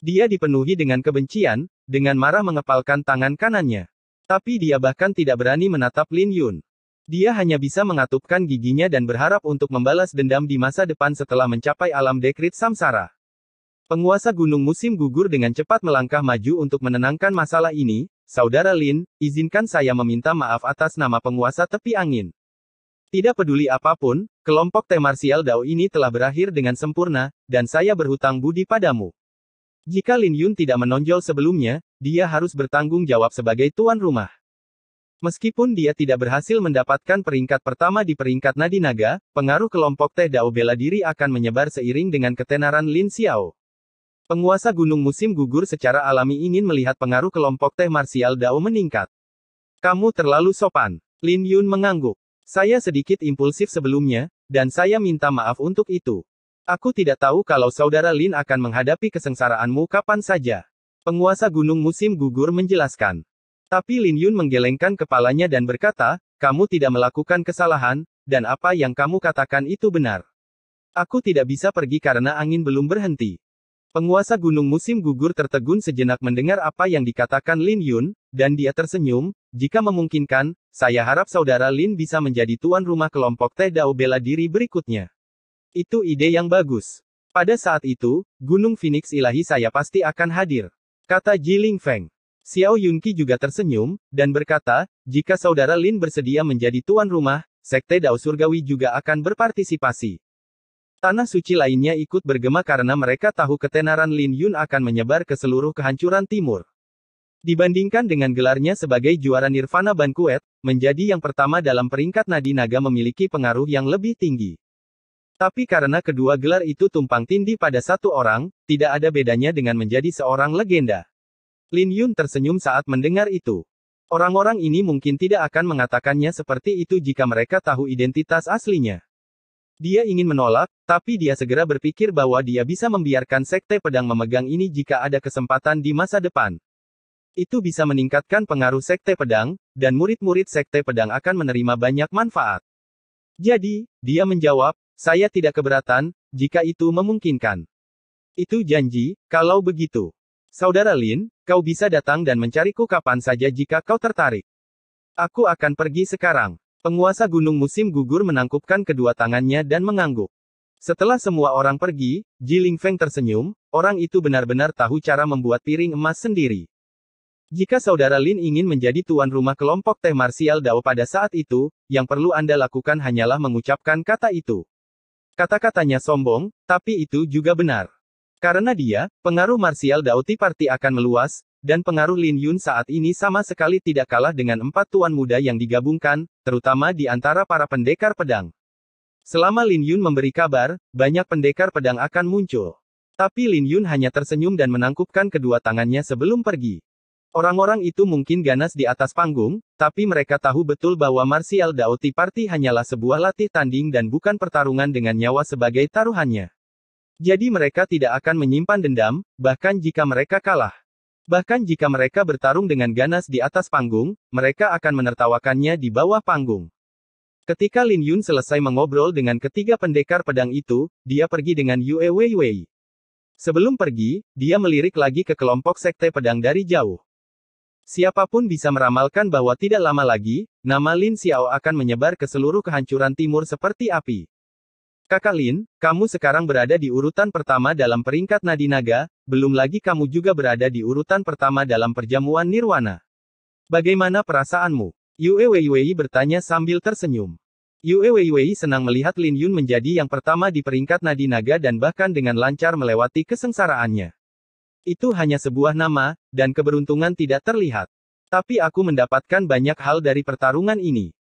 Dia dipenuhi dengan kebencian, dengan marah mengepalkan tangan kanannya. Tapi dia bahkan tidak berani menatap Lin Yun. Dia hanya bisa mengatupkan giginya dan berharap untuk membalas dendam di masa depan setelah mencapai alam dekrit samsara. Penguasa gunung musim gugur dengan cepat melangkah maju untuk menenangkan masalah ini, Saudara Lin, izinkan saya meminta maaf atas nama penguasa tepi angin. Tidak peduli apapun, kelompok Temarsial Dao ini telah berakhir dengan sempurna, dan saya berhutang budi padamu. Jika Lin Yun tidak menonjol sebelumnya, dia harus bertanggung jawab sebagai tuan rumah. Meskipun dia tidak berhasil mendapatkan peringkat pertama di peringkat nadi naga, pengaruh kelompok Teh Dao bela diri akan menyebar seiring dengan ketenaran Lin Xiao. Penguasa gunung musim gugur secara alami ingin melihat pengaruh kelompok Teh martial Dao meningkat. Kamu terlalu sopan. Lin Yun mengangguk. Saya sedikit impulsif sebelumnya, dan saya minta maaf untuk itu. Aku tidak tahu kalau saudara Lin akan menghadapi kesengsaraanmu kapan saja. Penguasa gunung musim gugur menjelaskan. Tapi Lin Yun menggelengkan kepalanya dan berkata, kamu tidak melakukan kesalahan, dan apa yang kamu katakan itu benar. Aku tidak bisa pergi karena angin belum berhenti. Penguasa gunung musim gugur tertegun sejenak mendengar apa yang dikatakan Lin Yun, dan dia tersenyum, jika memungkinkan, saya harap saudara Lin bisa menjadi tuan rumah kelompok teh dao bela diri berikutnya. Itu ide yang bagus. Pada saat itu, Gunung Phoenix ilahi saya pasti akan hadir. Kata Ji Ling Feng. Xiao Yunqi juga tersenyum, dan berkata, jika saudara Lin bersedia menjadi tuan rumah, Sekte Dao Surgawi juga akan berpartisipasi. Tanah suci lainnya ikut bergema karena mereka tahu ketenaran Lin Yun akan menyebar ke seluruh kehancuran timur. Dibandingkan dengan gelarnya sebagai juara Nirvana Banquet, menjadi yang pertama dalam peringkat nadi naga memiliki pengaruh yang lebih tinggi. Tapi karena kedua gelar itu tumpang tindih pada satu orang, tidak ada bedanya dengan menjadi seorang legenda. Lin Yun tersenyum saat mendengar itu. Orang-orang ini mungkin tidak akan mengatakannya seperti itu jika mereka tahu identitas aslinya. Dia ingin menolak, tapi dia segera berpikir bahwa dia bisa membiarkan sekte pedang memegang ini jika ada kesempatan di masa depan. Itu bisa meningkatkan pengaruh sekte pedang, dan murid-murid sekte pedang akan menerima banyak manfaat. Jadi, dia menjawab, saya tidak keberatan, jika itu memungkinkan. Itu janji, kalau begitu. Saudara Lin, kau bisa datang dan mencariku kapan saja jika kau tertarik. Aku akan pergi sekarang. Penguasa gunung musim gugur menangkupkan kedua tangannya dan mengangguk. Setelah semua orang pergi, Ji Ling Feng tersenyum, orang itu benar-benar tahu cara membuat piring emas sendiri. Jika saudara Lin ingin menjadi tuan rumah kelompok teh marsial Dao pada saat itu, yang perlu Anda lakukan hanyalah mengucapkan kata itu. Kata-katanya sombong, tapi itu juga benar. Karena dia, pengaruh Martial Dauti Party akan meluas, dan pengaruh Lin Yun saat ini sama sekali tidak kalah dengan empat tuan muda yang digabungkan, terutama di antara para pendekar pedang. Selama Lin Yun memberi kabar, banyak pendekar pedang akan muncul. Tapi Lin Yun hanya tersenyum dan menangkupkan kedua tangannya sebelum pergi. Orang-orang itu mungkin ganas di atas panggung, tapi mereka tahu betul bahwa Martial Dauti Party hanyalah sebuah latih tanding dan bukan pertarungan dengan nyawa sebagai taruhannya. Jadi mereka tidak akan menyimpan dendam, bahkan jika mereka kalah. Bahkan jika mereka bertarung dengan ganas di atas panggung, mereka akan menertawakannya di bawah panggung. Ketika Lin Yun selesai mengobrol dengan ketiga pendekar pedang itu, dia pergi dengan Yue Wei Wei. Sebelum pergi, dia melirik lagi ke kelompok sekte pedang dari jauh. Siapapun bisa meramalkan bahwa tidak lama lagi, nama Lin Xiao akan menyebar ke seluruh kehancuran timur seperti api. Kakak Lin, kamu sekarang berada di urutan pertama dalam peringkat nadi naga, belum lagi kamu juga berada di urutan pertama dalam perjamuan nirwana. Bagaimana perasaanmu? Yue Weiwei bertanya sambil tersenyum. Yue Weiwei senang melihat Lin Yun menjadi yang pertama di peringkat nadi naga dan bahkan dengan lancar melewati kesengsaraannya. Itu hanya sebuah nama, dan keberuntungan tidak terlihat. Tapi aku mendapatkan banyak hal dari pertarungan ini.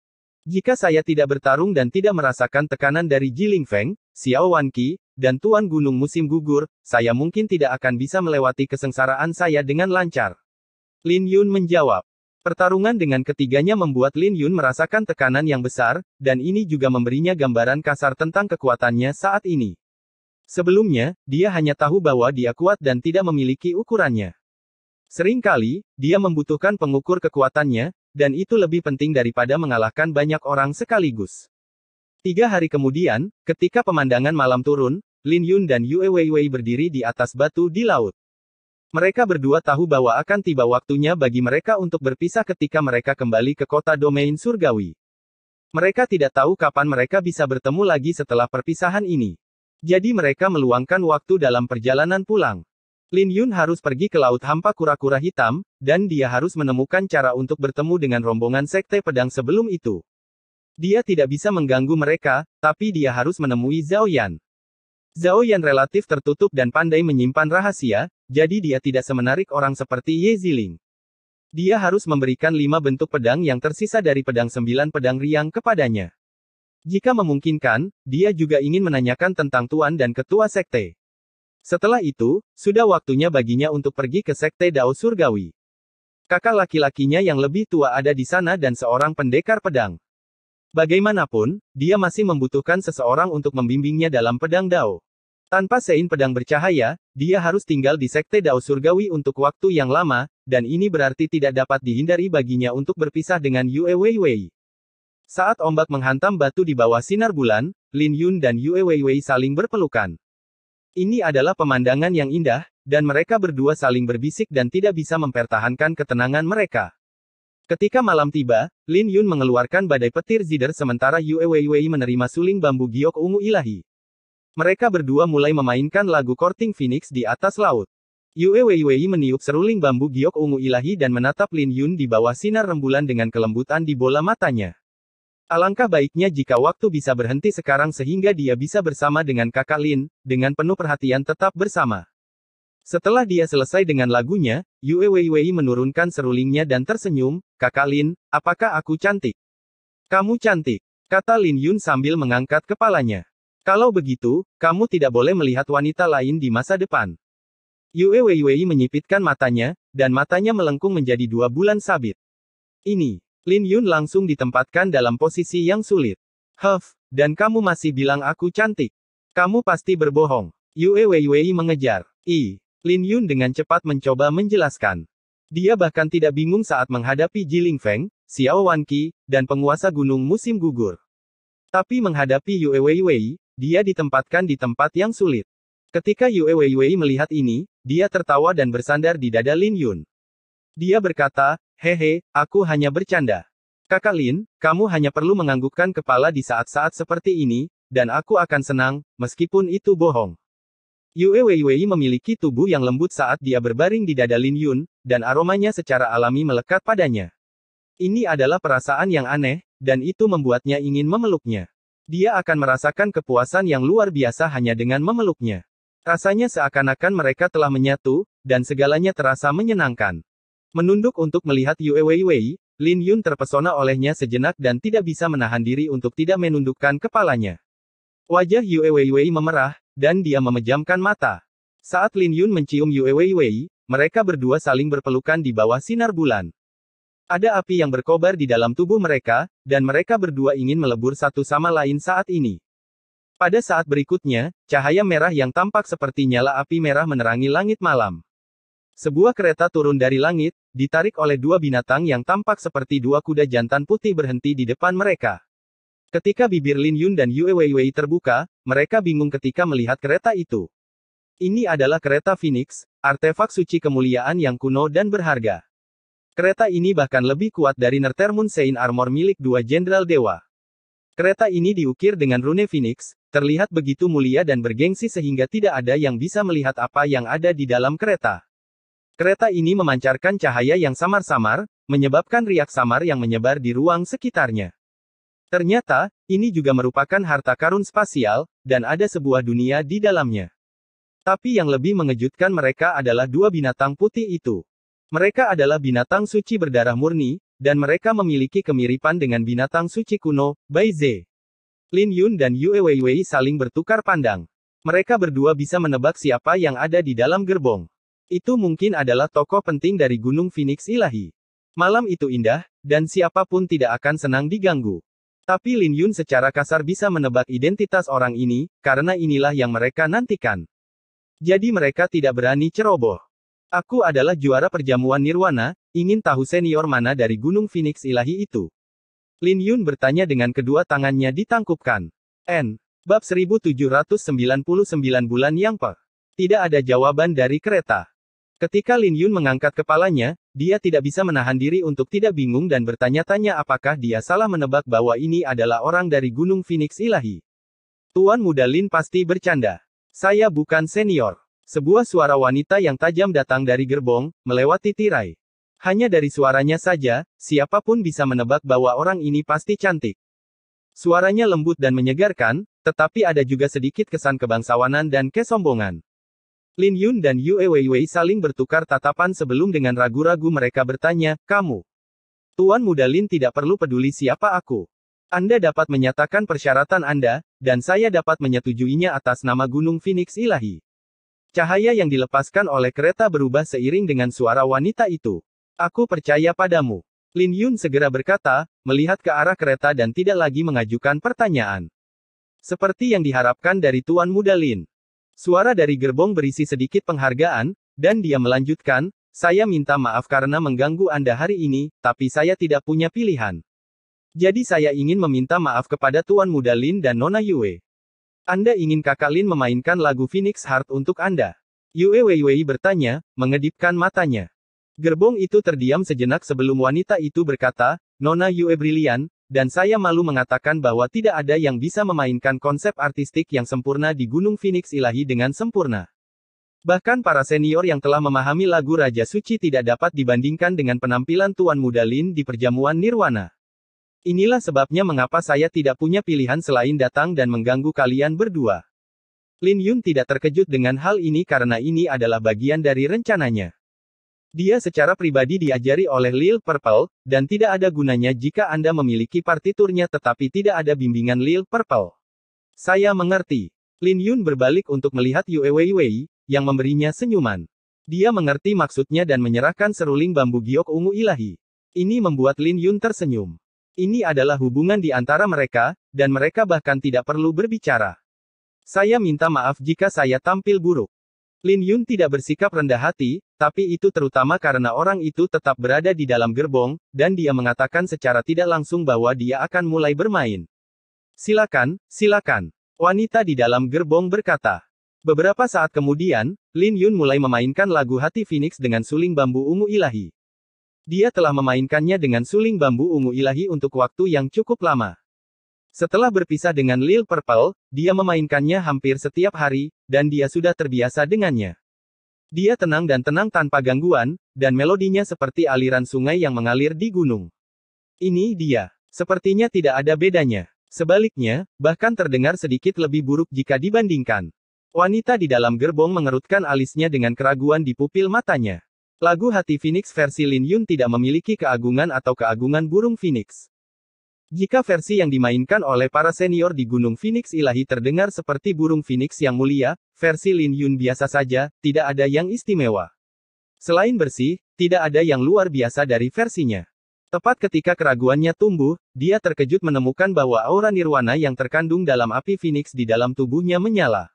Jika saya tidak bertarung dan tidak merasakan tekanan dari Jiling Feng, Xiao Wan Qi, dan Tuan Gunung Musim Gugur, saya mungkin tidak akan bisa melewati kesengsaraan saya dengan lancar. Lin Yun menjawab. Pertarungan dengan ketiganya membuat Lin Yun merasakan tekanan yang besar, dan ini juga memberinya gambaran kasar tentang kekuatannya saat ini. Sebelumnya, dia hanya tahu bahwa dia kuat dan tidak memiliki ukurannya. Seringkali, dia membutuhkan pengukur kekuatannya, dan itu lebih penting daripada mengalahkan banyak orang sekaligus. Tiga hari kemudian, ketika pemandangan malam turun, Lin Yun dan Yue Weiwei berdiri di atas batu di laut. Mereka berdua tahu bahwa akan tiba waktunya bagi mereka untuk berpisah ketika mereka kembali ke kota domain surgawi. Mereka tidak tahu kapan mereka bisa bertemu lagi setelah perpisahan ini. Jadi mereka meluangkan waktu dalam perjalanan pulang. Lin Yun harus pergi ke Laut Hampa Kura-Kura Hitam, dan dia harus menemukan cara untuk bertemu dengan rombongan Sekte Pedang sebelum itu. Dia tidak bisa mengganggu mereka, tapi dia harus menemui Zhao Yan. Zhao Yan relatif tertutup dan pandai menyimpan rahasia, jadi dia tidak semenarik orang seperti Ye Ziling. Dia harus memberikan lima bentuk pedang yang tersisa dari pedang sembilan pedang riang kepadanya. Jika memungkinkan, dia juga ingin menanyakan tentang tuan dan ketua sekte. Setelah itu, sudah waktunya baginya untuk pergi ke sekte Dao Surgawi. Kakak laki-lakinya yang lebih tua ada di sana dan seorang pendekar pedang. Bagaimanapun, dia masih membutuhkan seseorang untuk membimbingnya dalam pedang Dao. Tanpa sein pedang bercahaya, dia harus tinggal di sekte Dao Surgawi untuk waktu yang lama, dan ini berarti tidak dapat dihindari baginya untuk berpisah dengan Yue Weiwei. Saat ombak menghantam batu di bawah sinar bulan, Lin Yun dan Yue Weiwei saling berpelukan. Ini adalah pemandangan yang indah, dan mereka berdua saling berbisik dan tidak bisa mempertahankan ketenangan mereka. Ketika malam tiba, Lin Yun mengeluarkan badai petir zider sementara Yue Weiwei menerima suling bambu giok ungu ilahi. Mereka berdua mulai memainkan lagu Korting Phoenix di atas laut. Yue Weiwei meniup seruling bambu giok ungu ilahi dan menatap Lin Yun di bawah sinar rembulan dengan kelembutan di bola matanya. Alangkah baiknya jika waktu bisa berhenti sekarang sehingga dia bisa bersama dengan kakak Lin, dengan penuh perhatian tetap bersama. Setelah dia selesai dengan lagunya, Yue Wei Wei menurunkan serulingnya dan tersenyum, kakak Lin, apakah aku cantik? Kamu cantik, kata Lin Yun sambil mengangkat kepalanya. Kalau begitu, kamu tidak boleh melihat wanita lain di masa depan. Yue Wei Wei menyipitkan matanya, dan matanya melengkung menjadi dua bulan sabit. Ini, Lin Yun langsung ditempatkan dalam posisi yang sulit. Huff, dan kamu masih bilang aku cantik. Kamu pasti berbohong. Yue Wei Wei mengejar. I. Lin Yun dengan cepat mencoba menjelaskan. Dia bahkan tidak bingung saat menghadapi Ji Ling Feng, Xiao Wanqi, dan penguasa gunung musim gugur. Tapi menghadapi Yue Wei Wei, dia ditempatkan di tempat yang sulit. Ketika Yue Wei Wei melihat ini, dia tertawa dan bersandar di dada Lin Yun. Dia berkata, Hehe, aku hanya bercanda. Kakak Lin, kamu hanya perlu menganggukkan kepala di saat-saat seperti ini, dan aku akan senang, meskipun itu bohong. Yue Weiwei memiliki tubuh yang lembut saat dia berbaring di dada Lin Yun, dan aromanya secara alami melekat padanya. Ini adalah perasaan yang aneh, dan itu membuatnya ingin memeluknya. Dia akan merasakan kepuasan yang luar biasa hanya dengan memeluknya. Rasanya seakan-akan mereka telah menyatu, dan segalanya terasa menyenangkan. Menunduk untuk melihat Yue Weiwei, Lin Yun terpesona olehnya sejenak dan tidak bisa menahan diri untuk tidak menundukkan kepalanya. Wajah Yue Weiwei memerah, dan dia memejamkan mata. Saat Lin Yun mencium Yue Weiwei, mereka berdua saling berpelukan di bawah sinar bulan. Ada api yang berkobar di dalam tubuh mereka, dan mereka berdua ingin melebur satu sama lain saat ini. Pada saat berikutnya, cahaya merah yang tampak seperti nyala api merah menerangi langit malam. Sebuah kereta turun dari langit, ditarik oleh dua binatang yang tampak seperti dua kuda jantan putih berhenti di depan mereka. Ketika bibir Lin Yun dan Yue Wei Wei terbuka, mereka bingung ketika melihat kereta itu. Ini adalah kereta Phoenix, artefak suci kemuliaan yang kuno dan berharga. Kereta ini bahkan lebih kuat dari Nertermun Sein Armor milik dua jenderal dewa. Kereta ini diukir dengan rune Phoenix, terlihat begitu mulia dan bergengsi sehingga tidak ada yang bisa melihat apa yang ada di dalam kereta. Kereta ini memancarkan cahaya yang samar-samar, menyebabkan riak samar yang menyebar di ruang sekitarnya. Ternyata, ini juga merupakan harta karun spasial, dan ada sebuah dunia di dalamnya. Tapi yang lebih mengejutkan mereka adalah dua binatang putih itu. Mereka adalah binatang suci berdarah murni, dan mereka memiliki kemiripan dengan binatang suci kuno, Baize. Lin Yun dan Yue Weiwei saling bertukar pandang. Mereka berdua bisa menebak siapa yang ada di dalam gerbong. Itu mungkin adalah tokoh penting dari Gunung Phoenix Ilahi. Malam itu indah, dan siapapun tidak akan senang diganggu. Tapi Lin Yun secara kasar bisa menebak identitas orang ini, karena inilah yang mereka nantikan. Jadi mereka tidak berani ceroboh. Aku adalah juara perjamuan Nirwana, ingin tahu senior mana dari Gunung Phoenix Ilahi itu. Lin Yun bertanya dengan kedua tangannya ditangkupkan. N. Bab 1799 bulan yang per, Tidak ada jawaban dari kereta. Ketika Lin Yun mengangkat kepalanya, dia tidak bisa menahan diri untuk tidak bingung dan bertanya-tanya apakah dia salah menebak bahwa ini adalah orang dari Gunung Phoenix Ilahi. Tuan muda Lin pasti bercanda. Saya bukan senior. Sebuah suara wanita yang tajam datang dari gerbong, melewati tirai. Hanya dari suaranya saja, siapapun bisa menebak bahwa orang ini pasti cantik. Suaranya lembut dan menyegarkan, tetapi ada juga sedikit kesan kebangsawanan dan kesombongan. Lin Yun dan Yue Wei Wei saling bertukar tatapan sebelum dengan ragu-ragu mereka bertanya, kamu. Tuan muda Lin tidak perlu peduli siapa aku. Anda dapat menyatakan persyaratan Anda, dan saya dapat menyetujuinya atas nama Gunung Phoenix Ilahi. Cahaya yang dilepaskan oleh kereta berubah seiring dengan suara wanita itu. Aku percaya padamu. Lin Yun segera berkata, melihat ke arah kereta dan tidak lagi mengajukan pertanyaan. Seperti yang diharapkan dari Tuan Muda Lin. Suara dari gerbong berisi sedikit penghargaan, dan dia melanjutkan, saya minta maaf karena mengganggu Anda hari ini, tapi saya tidak punya pilihan. Jadi saya ingin meminta maaf kepada Tuan Muda Lin dan Nona Yue. Anda ingin kakak Lin memainkan lagu Phoenix Heart untuk Anda? Yue Wei Wei bertanya, mengedipkan matanya. Gerbong itu terdiam sejenak sebelum wanita itu berkata, Nona Yue Brilian, dan saya malu mengatakan bahwa tidak ada yang bisa memainkan konsep artistik yang sempurna di Gunung Phoenix Ilahi dengan sempurna. Bahkan para senior yang telah memahami lagu Raja Suci tidak dapat dibandingkan dengan penampilan Tuan Muda Lin di perjamuan Nirwana. Inilah sebabnya mengapa saya tidak punya pilihan selain datang dan mengganggu kalian berdua. Lin Yun tidak terkejut dengan hal ini karena ini adalah bagian dari rencananya. Dia secara pribadi diajari oleh Lil Purple, dan tidak ada gunanya jika Anda memiliki partiturnya tetapi tidak ada bimbingan Lil Purple. Saya mengerti. Lin Yun berbalik untuk melihat Yue Weiwei, yang memberinya senyuman. Dia mengerti maksudnya dan menyerahkan seruling bambu giok ungu ilahi. Ini membuat Lin Yun tersenyum. Ini adalah hubungan di antara mereka, dan mereka bahkan tidak perlu berbicara. Saya minta maaf jika saya tampil buruk. Lin Yun tidak bersikap rendah hati, tapi itu terutama karena orang itu tetap berada di dalam gerbong, dan dia mengatakan secara tidak langsung bahwa dia akan mulai bermain. Silakan, silakan. Wanita di dalam gerbong berkata. Beberapa saat kemudian, Lin Yun mulai memainkan lagu Hati Phoenix dengan suling bambu ungu ilahi. Dia telah memainkannya dengan suling bambu ungu ilahi untuk waktu yang cukup lama. Setelah berpisah dengan Lil Purple, dia memainkannya hampir setiap hari, dan dia sudah terbiasa dengannya. Dia tenang dan tenang tanpa gangguan, dan melodinya seperti aliran sungai yang mengalir di gunung. Ini dia. Sepertinya tidak ada bedanya. Sebaliknya, bahkan terdengar sedikit lebih buruk jika dibandingkan. Wanita di dalam gerbong mengerutkan alisnya dengan keraguan di pupil matanya. Lagu Hati Phoenix versi Lin Yun tidak memiliki keagungan atau keagungan burung Phoenix. Jika versi yang dimainkan oleh para senior di Gunung Phoenix Ilahi terdengar seperti burung Phoenix yang mulia, versi Lin Yun biasa saja, tidak ada yang istimewa. Selain bersih, tidak ada yang luar biasa dari versinya. Tepat ketika keraguannya tumbuh, dia terkejut menemukan bahwa aura nirwana yang terkandung dalam api Phoenix di dalam tubuhnya menyala.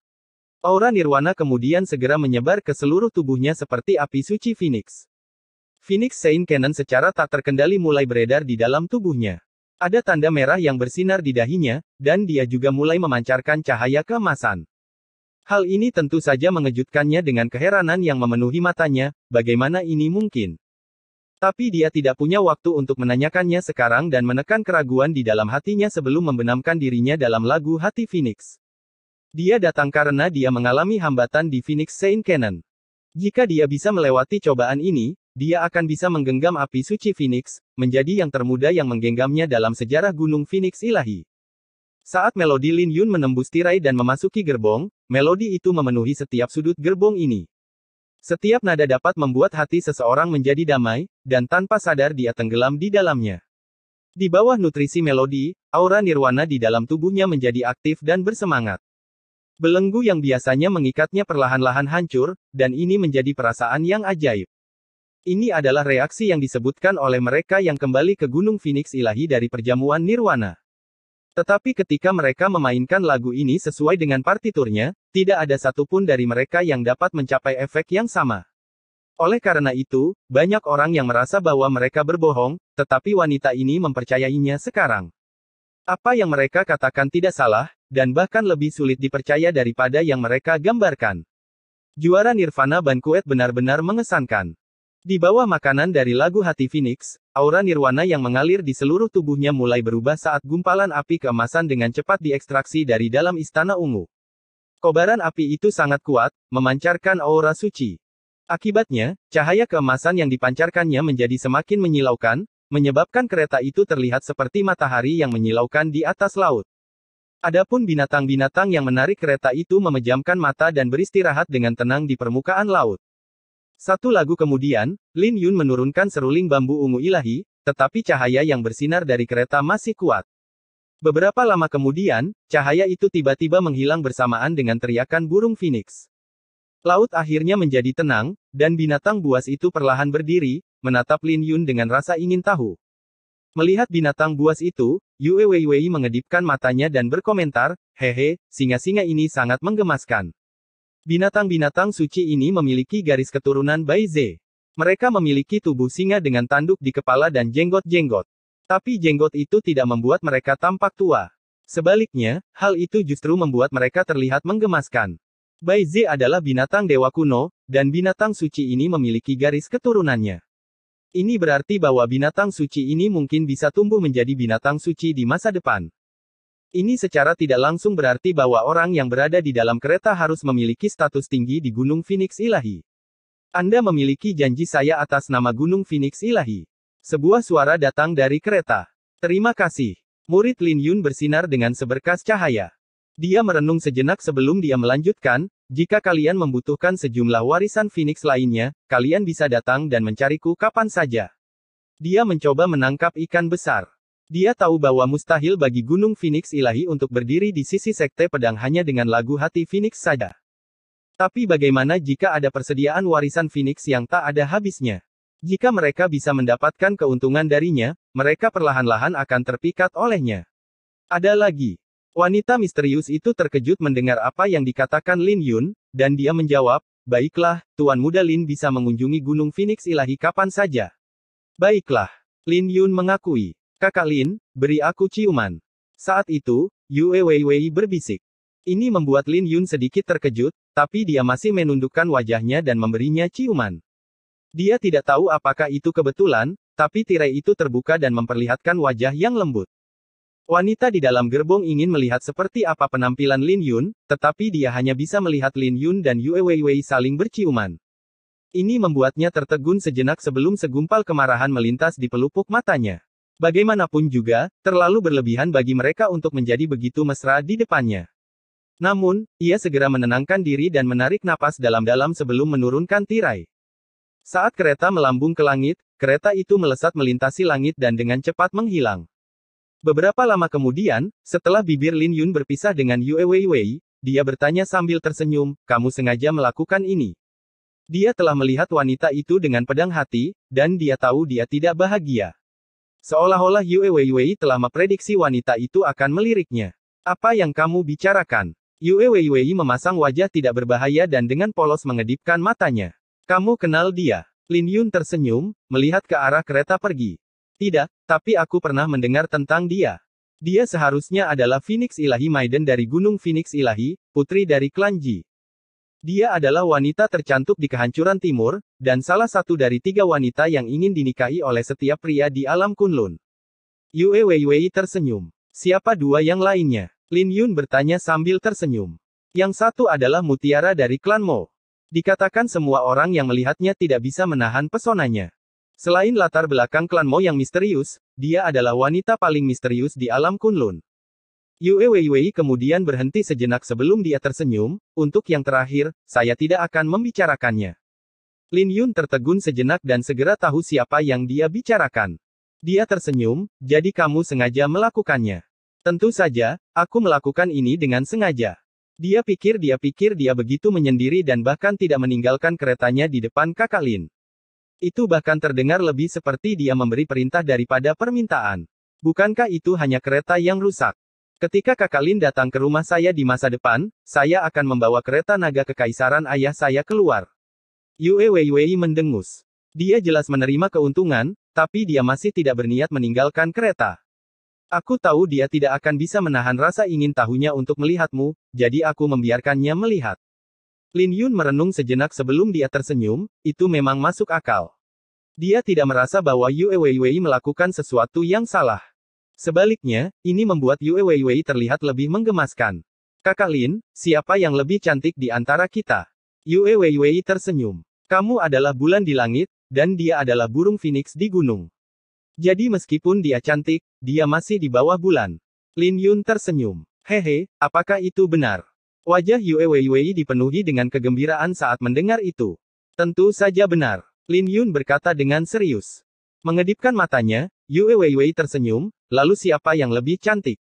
Aura nirwana kemudian segera menyebar ke seluruh tubuhnya seperti api suci Phoenix. Phoenix Saint Canon secara tak terkendali mulai beredar di dalam tubuhnya. Ada tanda merah yang bersinar di dahinya, dan dia juga mulai memancarkan cahaya keemasan. Hal ini tentu saja mengejutkannya dengan keheranan yang memenuhi matanya, bagaimana ini mungkin? Tapi dia tidak punya waktu untuk menanyakannya sekarang dan menekan keraguan di dalam hatinya sebelum membenamkan dirinya dalam lagu Hati Phoenix. Dia datang karena dia mengalami hambatan di Phoenix Saint Canon. Jika dia bisa melewati cobaan ini, dia akan bisa menggenggam api suci Phoenix, menjadi yang termuda yang menggenggamnya dalam sejarah Gunung Phoenix ilahi. Saat melodi Lin Yun menembus tirai dan memasuki gerbong, melodi itu memenuhi setiap sudut gerbong ini. Setiap nada dapat membuat hati seseorang menjadi damai, dan tanpa sadar dia tenggelam di dalamnya. Di bawah nutrisi melodi, aura nirwana di dalam tubuhnya menjadi aktif dan bersemangat. Belenggu yang biasanya mengikatnya perlahan-lahan hancur, dan ini menjadi perasaan yang ajaib. Ini adalah reaksi yang disebutkan oleh mereka yang kembali ke Gunung Phoenix Ilahi dari perjamuan Nirwana. Tetapi ketika mereka memainkan lagu ini sesuai dengan partiturnya, tidak ada satupun dari mereka yang dapat mencapai efek yang sama. Oleh karena itu, banyak orang yang merasa bahwa mereka berbohong, tetapi wanita ini mempercayainya sekarang. Apa yang mereka katakan tidak salah, dan bahkan lebih sulit dipercaya daripada yang mereka gambarkan. Juara Nirvana Banquet benar-benar mengesankan. Di bawah makanan dari lagu Hati Phoenix, aura nirwana yang mengalir di seluruh tubuhnya mulai berubah saat gumpalan api keemasan dengan cepat diekstraksi dari dalam istana ungu. Kobaran api itu sangat kuat, memancarkan aura suci. Akibatnya, cahaya keemasan yang dipancarkannya menjadi semakin menyilaukan, menyebabkan kereta itu terlihat seperti matahari yang menyilaukan di atas laut. Adapun binatang-binatang yang menarik kereta itu memejamkan mata dan beristirahat dengan tenang di permukaan laut. Satu lagu kemudian, Lin Yun menurunkan seruling bambu ungu ilahi, tetapi cahaya yang bersinar dari kereta masih kuat. Beberapa lama kemudian, cahaya itu tiba-tiba menghilang bersamaan dengan teriakan burung phoenix. Laut akhirnya menjadi tenang, dan binatang buas itu perlahan berdiri, menatap Lin Yun dengan rasa ingin tahu. Melihat binatang buas itu, Yue Weiwei mengedipkan matanya dan berkomentar, hehe, singa-singa ini sangat menggemaskan. Binatang-binatang suci ini memiliki garis keturunan Ze. Mereka memiliki tubuh singa dengan tanduk di kepala dan jenggot-jenggot. Tapi jenggot itu tidak membuat mereka tampak tua. Sebaliknya, hal itu justru membuat mereka terlihat menggemaskan. Ze adalah binatang dewa kuno, dan binatang suci ini memiliki garis keturunannya. Ini berarti bahwa binatang suci ini mungkin bisa tumbuh menjadi binatang suci di masa depan. Ini secara tidak langsung berarti bahwa orang yang berada di dalam kereta harus memiliki status tinggi di Gunung Phoenix Ilahi. Anda memiliki janji saya atas nama Gunung Phoenix Ilahi. Sebuah suara datang dari kereta. Terima kasih. Murid Lin Yun bersinar dengan seberkas cahaya. Dia merenung sejenak sebelum dia melanjutkan, jika kalian membutuhkan sejumlah warisan Phoenix lainnya, kalian bisa datang dan mencariku kapan saja. Dia mencoba menangkap ikan besar. Dia tahu bahwa mustahil bagi Gunung Phoenix ilahi untuk berdiri di sisi sekte pedang hanya dengan lagu hati Phoenix saja. Tapi bagaimana jika ada persediaan warisan Phoenix yang tak ada habisnya? Jika mereka bisa mendapatkan keuntungan darinya, mereka perlahan-lahan akan terpikat olehnya. Ada lagi. Wanita misterius itu terkejut mendengar apa yang dikatakan Lin Yun, dan dia menjawab, Baiklah, Tuan Muda Lin bisa mengunjungi Gunung Phoenix ilahi kapan saja. Baiklah. Lin Yun mengakui. Kakak Lin, beri aku ciuman. Saat itu, Yue Weiwei berbisik. Ini membuat Lin Yun sedikit terkejut, tapi dia masih menundukkan wajahnya dan memberinya ciuman. Dia tidak tahu apakah itu kebetulan, tapi tirai itu terbuka dan memperlihatkan wajah yang lembut. Wanita di dalam gerbong ingin melihat seperti apa penampilan Lin Yun, tetapi dia hanya bisa melihat Lin Yun dan Yue Weiwei saling berciuman. Ini membuatnya tertegun sejenak sebelum segumpal kemarahan melintas di pelupuk matanya. Bagaimanapun juga, terlalu berlebihan bagi mereka untuk menjadi begitu mesra di depannya. Namun, ia segera menenangkan diri dan menarik napas dalam-dalam sebelum menurunkan tirai. Saat kereta melambung ke langit, kereta itu melesat melintasi langit dan dengan cepat menghilang. Beberapa lama kemudian, setelah bibir Lin Yun berpisah dengan Yue Wei Wei, dia bertanya sambil tersenyum, kamu sengaja melakukan ini. Dia telah melihat wanita itu dengan pedang hati, dan dia tahu dia tidak bahagia. Seolah-olah Yue Weiwei telah memprediksi wanita itu akan meliriknya. Apa yang kamu bicarakan? Yue Weiwei memasang wajah tidak berbahaya dan dengan polos mengedipkan matanya. Kamu kenal dia. Lin Yun tersenyum, melihat ke arah kereta pergi. Tidak, tapi aku pernah mendengar tentang dia. Dia seharusnya adalah Phoenix Ilahi Maiden dari Gunung Phoenix Ilahi, putri dari klan Ji. Dia adalah wanita tercantik di kehancuran timur, dan salah satu dari tiga wanita yang ingin dinikahi oleh setiap pria di alam Kunlun. Yue Wei Wei tersenyum. Siapa dua yang lainnya? Lin Yun bertanya sambil tersenyum. Yang satu adalah mutiara dari klan Mo. Dikatakan semua orang yang melihatnya tidak bisa menahan pesonanya. Selain latar belakang klan Mo yang misterius, dia adalah wanita paling misterius di alam Kunlun. Yue Weiwei kemudian berhenti sejenak sebelum dia tersenyum, untuk yang terakhir, saya tidak akan membicarakannya. Lin Yun tertegun sejenak dan segera tahu siapa yang dia bicarakan. Dia tersenyum, jadi kamu sengaja melakukannya. Tentu saja, aku melakukan ini dengan sengaja. Dia pikir dia pikir dia begitu menyendiri dan bahkan tidak meninggalkan keretanya di depan kakak Lin. Itu bahkan terdengar lebih seperti dia memberi perintah daripada permintaan. Bukankah itu hanya kereta yang rusak? Ketika kakak Lin datang ke rumah saya di masa depan, saya akan membawa kereta naga kekaisaran ayah saya keluar. Yue Wei Wei mendengus. Dia jelas menerima keuntungan, tapi dia masih tidak berniat meninggalkan kereta. Aku tahu dia tidak akan bisa menahan rasa ingin tahunya untuk melihatmu, jadi aku membiarkannya melihat. Lin Yun merenung sejenak sebelum dia tersenyum, itu memang masuk akal. Dia tidak merasa bahwa Yue Wei Wei melakukan sesuatu yang salah. Sebaliknya, ini membuat Yue Wei Wei terlihat lebih menggemaskan. Kakak Lin, siapa yang lebih cantik di antara kita? Yue Wei Wei tersenyum. Kamu adalah bulan di langit, dan dia adalah burung phoenix di gunung. Jadi meskipun dia cantik, dia masih di bawah bulan. Lin Yun tersenyum. Hehe, apakah itu benar? Wajah Yue Wei Wei dipenuhi dengan kegembiraan saat mendengar itu. Tentu saja benar. Lin Yun berkata dengan serius. Mengedipkan matanya, Yue Wei Wei tersenyum, Lalu siapa yang lebih cantik?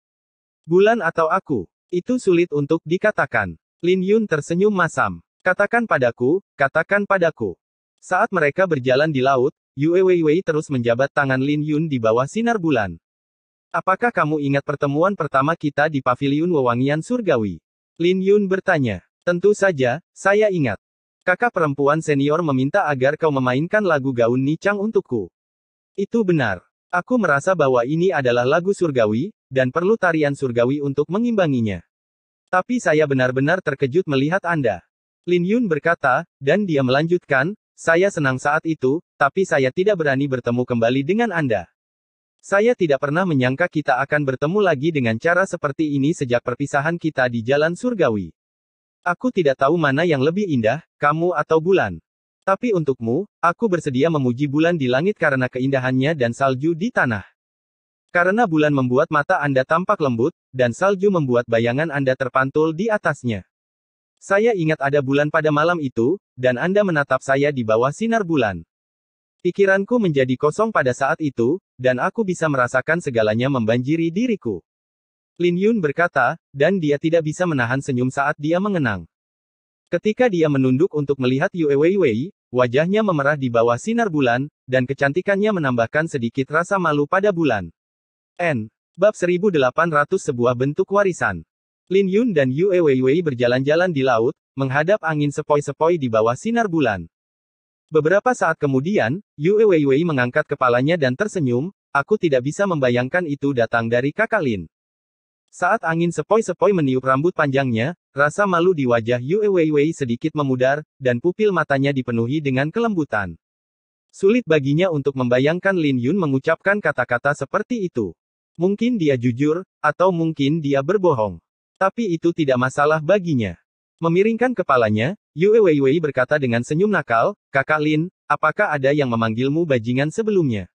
Bulan atau aku? Itu sulit untuk dikatakan. Lin Yun tersenyum masam. Katakan padaku, katakan padaku. Saat mereka berjalan di laut, Yue Weiwei terus menjabat tangan Lin Yun di bawah sinar bulan. Apakah kamu ingat pertemuan pertama kita di paviliun wewangian surgawi? Lin Yun bertanya. Tentu saja, saya ingat. Kakak perempuan senior meminta agar kau memainkan lagu gaun Nicang untukku. Itu benar. Aku merasa bahwa ini adalah lagu surgawi, dan perlu tarian surgawi untuk mengimbanginya. Tapi saya benar-benar terkejut melihat Anda. Lin Yun berkata, dan dia melanjutkan, saya senang saat itu, tapi saya tidak berani bertemu kembali dengan Anda. Saya tidak pernah menyangka kita akan bertemu lagi dengan cara seperti ini sejak perpisahan kita di jalan surgawi. Aku tidak tahu mana yang lebih indah, kamu atau bulan. Tapi untukmu, aku bersedia memuji bulan di langit karena keindahannya dan salju di tanah. Karena bulan membuat mata Anda tampak lembut, dan salju membuat bayangan Anda terpantul di atasnya. Saya ingat ada bulan pada malam itu, dan Anda menatap saya di bawah sinar bulan. Pikiranku menjadi kosong pada saat itu, dan aku bisa merasakan segalanya membanjiri diriku. Lin Yun berkata, dan dia tidak bisa menahan senyum saat dia mengenang. Ketika dia menunduk untuk melihat Yue Weiwei, Wajahnya memerah di bawah sinar bulan, dan kecantikannya menambahkan sedikit rasa malu pada bulan. N. Bab 1800 Sebuah Bentuk Warisan Lin Yun dan Yue Weiwei berjalan-jalan di laut, menghadap angin sepoi-sepoi di bawah sinar bulan. Beberapa saat kemudian, Yue Weiwei mengangkat kepalanya dan tersenyum, aku tidak bisa membayangkan itu datang dari kakak Lin. Saat angin sepoi-sepoi meniup rambut panjangnya, rasa malu di wajah Yue Wei sedikit memudar, dan pupil matanya dipenuhi dengan kelembutan. Sulit baginya untuk membayangkan Lin Yun mengucapkan kata-kata seperti itu. Mungkin dia jujur, atau mungkin dia berbohong. Tapi itu tidak masalah baginya. Memiringkan kepalanya, Yue Wei berkata dengan senyum nakal, Kakak Lin, apakah ada yang memanggilmu bajingan sebelumnya?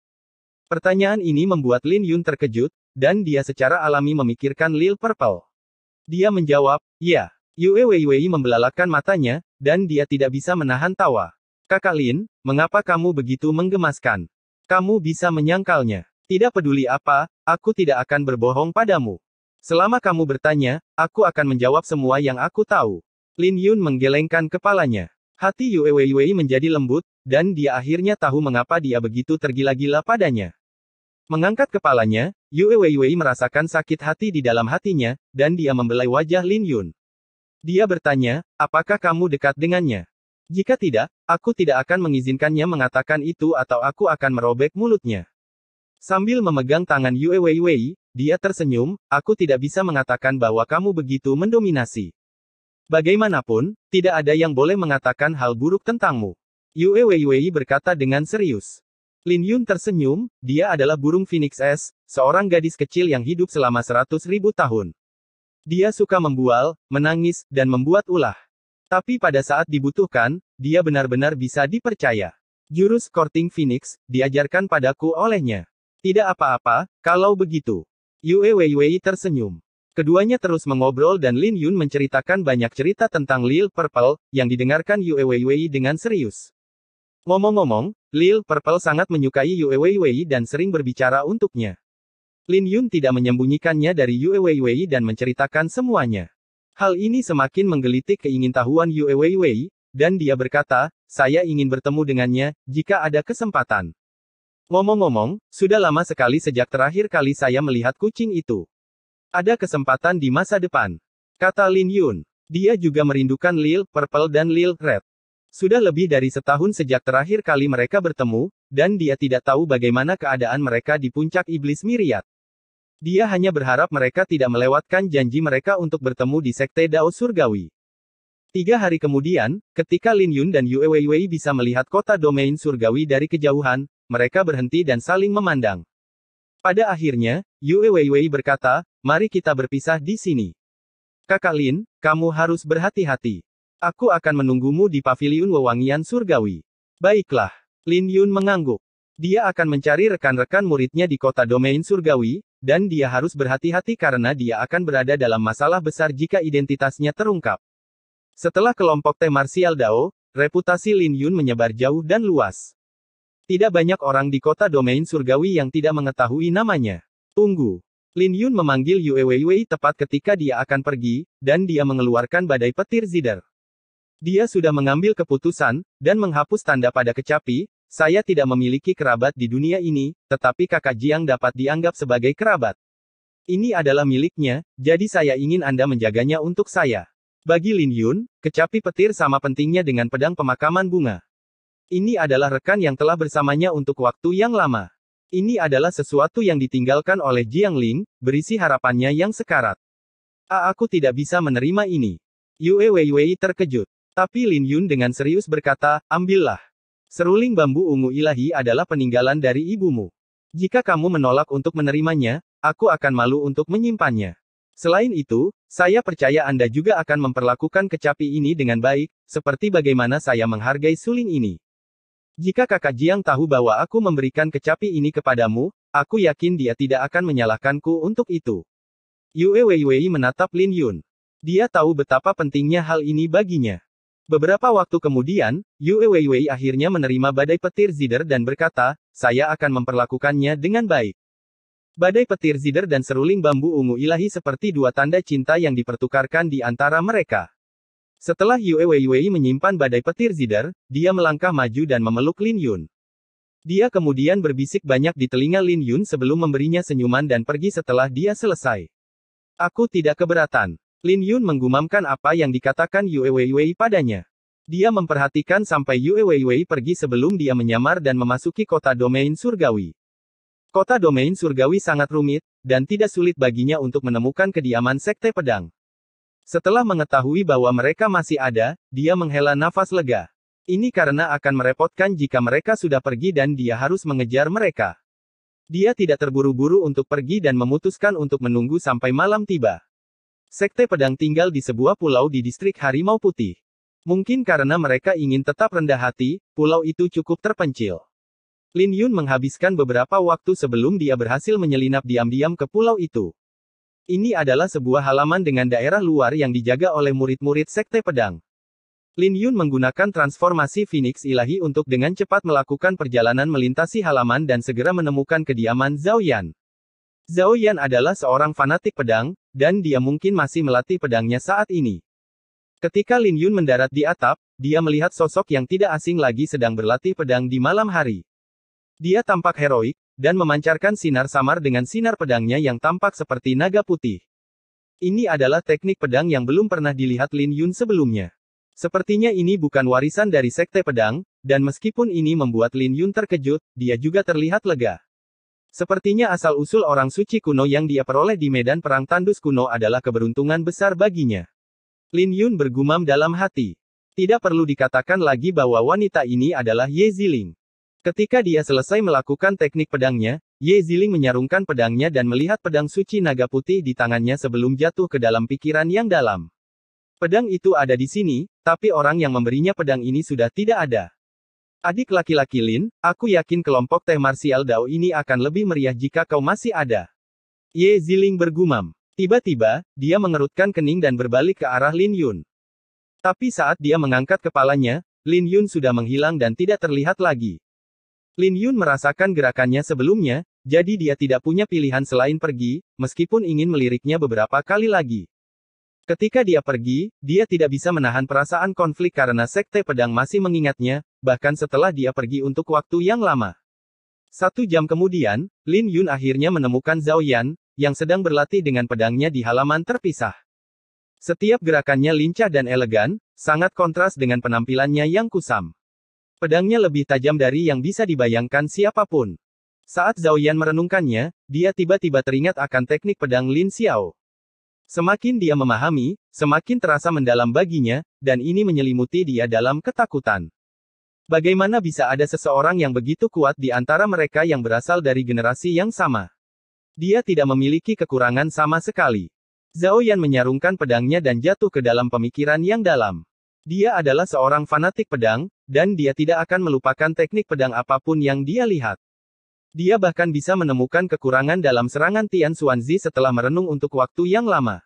Pertanyaan ini membuat Lin Yun terkejut, dan dia secara alami memikirkan Lil Purple. Dia menjawab, ya. Yue Weiwei membelalakkan matanya, dan dia tidak bisa menahan tawa. Kakak Lin, mengapa kamu begitu menggemaskan? Kamu bisa menyangkalnya. Tidak peduli apa, aku tidak akan berbohong padamu. Selama kamu bertanya, aku akan menjawab semua yang aku tahu. Lin Yun menggelengkan kepalanya. Hati Yue Weiwei menjadi lembut, dan dia akhirnya tahu mengapa dia begitu tergila-gila padanya. Mengangkat kepalanya, Yue Weiwei merasakan sakit hati di dalam hatinya, dan dia membelai wajah Lin Yun. Dia bertanya, apakah kamu dekat dengannya? Jika tidak, aku tidak akan mengizinkannya mengatakan itu atau aku akan merobek mulutnya. Sambil memegang tangan Yue Weiwei, dia tersenyum, aku tidak bisa mengatakan bahwa kamu begitu mendominasi. Bagaimanapun, tidak ada yang boleh mengatakan hal buruk tentangmu. Yue Weiwei berkata dengan serius. Lin Yun tersenyum, dia adalah burung Phoenix S, seorang gadis kecil yang hidup selama seratus ribu tahun. Dia suka membual, menangis, dan membuat ulah. Tapi pada saat dibutuhkan, dia benar-benar bisa dipercaya. Jurus Korting Phoenix, diajarkan padaku olehnya. Tidak apa-apa, kalau begitu. Yue Wei Wei tersenyum. Keduanya terus mengobrol dan Lin Yun menceritakan banyak cerita tentang Lil Purple, yang didengarkan Yue Wei Wei dengan serius. Ngomong-ngomong, Lil Purple sangat menyukai Yue Weiwei dan sering berbicara untuknya. Lin Yun tidak menyembunyikannya dari Yue Weiwei dan menceritakan semuanya. Hal ini semakin menggelitik keingintahuan Yue Weiwei, dan dia berkata, saya ingin bertemu dengannya, jika ada kesempatan. Ngomong-ngomong, sudah lama sekali sejak terakhir kali saya melihat kucing itu. Ada kesempatan di masa depan. Kata Lin Yun. Dia juga merindukan Lil Purple dan Lil Red. Sudah lebih dari setahun sejak terakhir kali mereka bertemu, dan dia tidak tahu bagaimana keadaan mereka di puncak iblis Miriat. Dia hanya berharap mereka tidak melewatkan janji mereka untuk bertemu di Sekte Dao Surgawi. Tiga hari kemudian, ketika Lin Yun dan Yue Weiwei bisa melihat kota domain surgawi dari kejauhan, mereka berhenti dan saling memandang. Pada akhirnya, Yue Weiwei berkata, mari kita berpisah di sini. Kakak Lin, kamu harus berhati-hati. Aku akan menunggumu di paviliun wewangian surgawi. Baiklah. Lin Yun mengangguk. Dia akan mencari rekan-rekan muridnya di kota domain surgawi, dan dia harus berhati-hati karena dia akan berada dalam masalah besar jika identitasnya terungkap. Setelah kelompok T Martial Dao, reputasi Lin Yun menyebar jauh dan luas. Tidak banyak orang di kota domain surgawi yang tidak mengetahui namanya. Tunggu. Lin Yun memanggil Yue Wei tepat ketika dia akan pergi, dan dia mengeluarkan badai petir zider. Dia sudah mengambil keputusan, dan menghapus tanda pada kecapi, saya tidak memiliki kerabat di dunia ini, tetapi kakak Jiang dapat dianggap sebagai kerabat. Ini adalah miliknya, jadi saya ingin Anda menjaganya untuk saya. Bagi Lin Yun, kecapi petir sama pentingnya dengan pedang pemakaman bunga. Ini adalah rekan yang telah bersamanya untuk waktu yang lama. Ini adalah sesuatu yang ditinggalkan oleh Jiang Ling, berisi harapannya yang sekarat. A ah, aku tidak bisa menerima ini. Yue Wei terkejut. Tapi Lin Yun dengan serius berkata, ambillah. Seruling bambu ungu ilahi adalah peninggalan dari ibumu. Jika kamu menolak untuk menerimanya, aku akan malu untuk menyimpannya. Selain itu, saya percaya Anda juga akan memperlakukan kecapi ini dengan baik, seperti bagaimana saya menghargai suling ini. Jika kakak Jiang tahu bahwa aku memberikan kecapi ini kepadamu, aku yakin dia tidak akan menyalahkanku untuk itu. Yue Weiwei menatap Lin Yun. Dia tahu betapa pentingnya hal ini baginya. Beberapa waktu kemudian, Yue Weiwei akhirnya menerima badai petir Zider dan berkata, saya akan memperlakukannya dengan baik. Badai petir Zider dan seruling bambu ungu ilahi seperti dua tanda cinta yang dipertukarkan di antara mereka. Setelah Yue Weiwei menyimpan badai petir Zider, dia melangkah maju dan memeluk Lin Yun. Dia kemudian berbisik banyak di telinga Lin Yun sebelum memberinya senyuman dan pergi setelah dia selesai. Aku tidak keberatan. Lin Yun menggumamkan apa yang dikatakan Yue Wei padanya. Dia memperhatikan sampai Yue Wei pergi sebelum dia menyamar dan memasuki kota domain surgawi. Kota domain surgawi sangat rumit, dan tidak sulit baginya untuk menemukan kediaman sekte pedang. Setelah mengetahui bahwa mereka masih ada, dia menghela nafas lega. Ini karena akan merepotkan jika mereka sudah pergi dan dia harus mengejar mereka. Dia tidak terburu-buru untuk pergi dan memutuskan untuk menunggu sampai malam tiba. Sekte pedang tinggal di sebuah pulau di distrik Harimau Putih. Mungkin karena mereka ingin tetap rendah hati, pulau itu cukup terpencil. Lin Yun menghabiskan beberapa waktu sebelum dia berhasil menyelinap diam-diam ke pulau itu. Ini adalah sebuah halaman dengan daerah luar yang dijaga oleh murid-murid sekte pedang. Lin Yun menggunakan transformasi Phoenix ilahi untuk dengan cepat melakukan perjalanan melintasi halaman dan segera menemukan kediaman Zhao Yan. Zhao Yan adalah seorang fanatik pedang, dan dia mungkin masih melatih pedangnya saat ini. Ketika Lin Yun mendarat di atap, dia melihat sosok yang tidak asing lagi sedang berlatih pedang di malam hari. Dia tampak heroik, dan memancarkan sinar samar dengan sinar pedangnya yang tampak seperti naga putih. Ini adalah teknik pedang yang belum pernah dilihat Lin Yun sebelumnya. Sepertinya ini bukan warisan dari sekte pedang, dan meskipun ini membuat Lin Yun terkejut, dia juga terlihat lega. Sepertinya asal-usul orang suci kuno yang dia peroleh di medan perang tandus kuno adalah keberuntungan besar baginya. Lin Yun bergumam dalam hati. Tidak perlu dikatakan lagi bahwa wanita ini adalah Ye Ziling. Ketika dia selesai melakukan teknik pedangnya, Ye Ziling menyarungkan pedangnya dan melihat pedang suci naga putih di tangannya sebelum jatuh ke dalam pikiran yang dalam. Pedang itu ada di sini, tapi orang yang memberinya pedang ini sudah tidak ada. Adik laki-laki Lin, aku yakin kelompok teh Martial Dao ini akan lebih meriah jika kau masih ada. Ye Ziling bergumam. Tiba-tiba, dia mengerutkan kening dan berbalik ke arah Lin Yun. Tapi saat dia mengangkat kepalanya, Lin Yun sudah menghilang dan tidak terlihat lagi. Lin Yun merasakan gerakannya sebelumnya, jadi dia tidak punya pilihan selain pergi, meskipun ingin meliriknya beberapa kali lagi. Ketika dia pergi, dia tidak bisa menahan perasaan konflik karena sekte pedang masih mengingatnya, bahkan setelah dia pergi untuk waktu yang lama. Satu jam kemudian, Lin Yun akhirnya menemukan Zhao Yan, yang sedang berlatih dengan pedangnya di halaman terpisah. Setiap gerakannya lincah dan elegan, sangat kontras dengan penampilannya yang kusam. Pedangnya lebih tajam dari yang bisa dibayangkan siapapun. Saat Zhao Yan merenungkannya, dia tiba-tiba teringat akan teknik pedang Lin Xiao. Semakin dia memahami, semakin terasa mendalam baginya, dan ini menyelimuti dia dalam ketakutan. Bagaimana bisa ada seseorang yang begitu kuat di antara mereka yang berasal dari generasi yang sama? Dia tidak memiliki kekurangan sama sekali. Zhao Yan menyarungkan pedangnya dan jatuh ke dalam pemikiran yang dalam. Dia adalah seorang fanatik pedang, dan dia tidak akan melupakan teknik pedang apapun yang dia lihat. Dia bahkan bisa menemukan kekurangan dalam serangan Tian Xuanzi setelah merenung untuk waktu yang lama.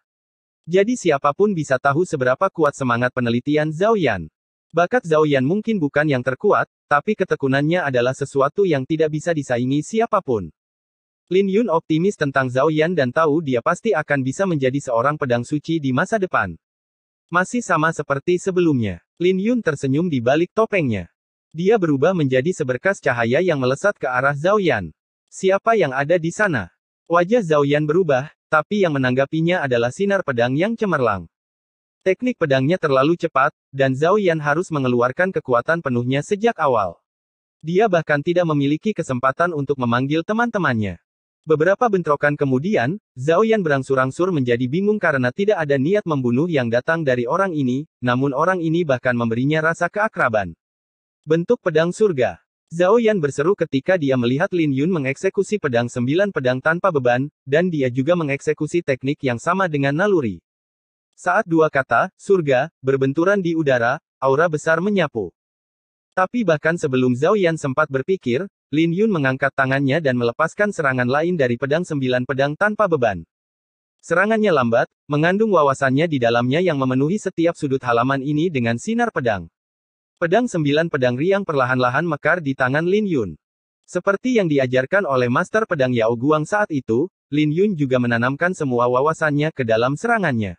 Jadi siapapun bisa tahu seberapa kuat semangat penelitian Zhao Yan. Bakat Zhao Yan mungkin bukan yang terkuat, tapi ketekunannya adalah sesuatu yang tidak bisa disaingi siapapun. Lin Yun optimis tentang Zhao Yan dan tahu dia pasti akan bisa menjadi seorang pedang suci di masa depan. Masih sama seperti sebelumnya, Lin Yun tersenyum di balik topengnya. Dia berubah menjadi seberkas cahaya yang melesat ke arah Zhao Yan. Siapa yang ada di sana? Wajah Zhao Yan berubah, tapi yang menanggapinya adalah sinar pedang yang cemerlang. Teknik pedangnya terlalu cepat, dan Zhao Yan harus mengeluarkan kekuatan penuhnya sejak awal. Dia bahkan tidak memiliki kesempatan untuk memanggil teman-temannya. Beberapa bentrokan kemudian, Zhao Yan berangsur-angsur menjadi bingung karena tidak ada niat membunuh yang datang dari orang ini, namun orang ini bahkan memberinya rasa keakraban. Bentuk pedang surga. Zhao Yan berseru ketika dia melihat Lin Yun mengeksekusi pedang sembilan pedang tanpa beban, dan dia juga mengeksekusi teknik yang sama dengan naluri. Saat dua kata, surga, berbenturan di udara, aura besar menyapu. Tapi bahkan sebelum Zhao Yan sempat berpikir, Lin Yun mengangkat tangannya dan melepaskan serangan lain dari pedang sembilan pedang tanpa beban. Serangannya lambat, mengandung wawasannya di dalamnya yang memenuhi setiap sudut halaman ini dengan sinar pedang. Pedang sembilan pedang riang perlahan-lahan mekar di tangan Lin Yun. Seperti yang diajarkan oleh Master Pedang Yao Guang saat itu, Lin Yun juga menanamkan semua wawasannya ke dalam serangannya.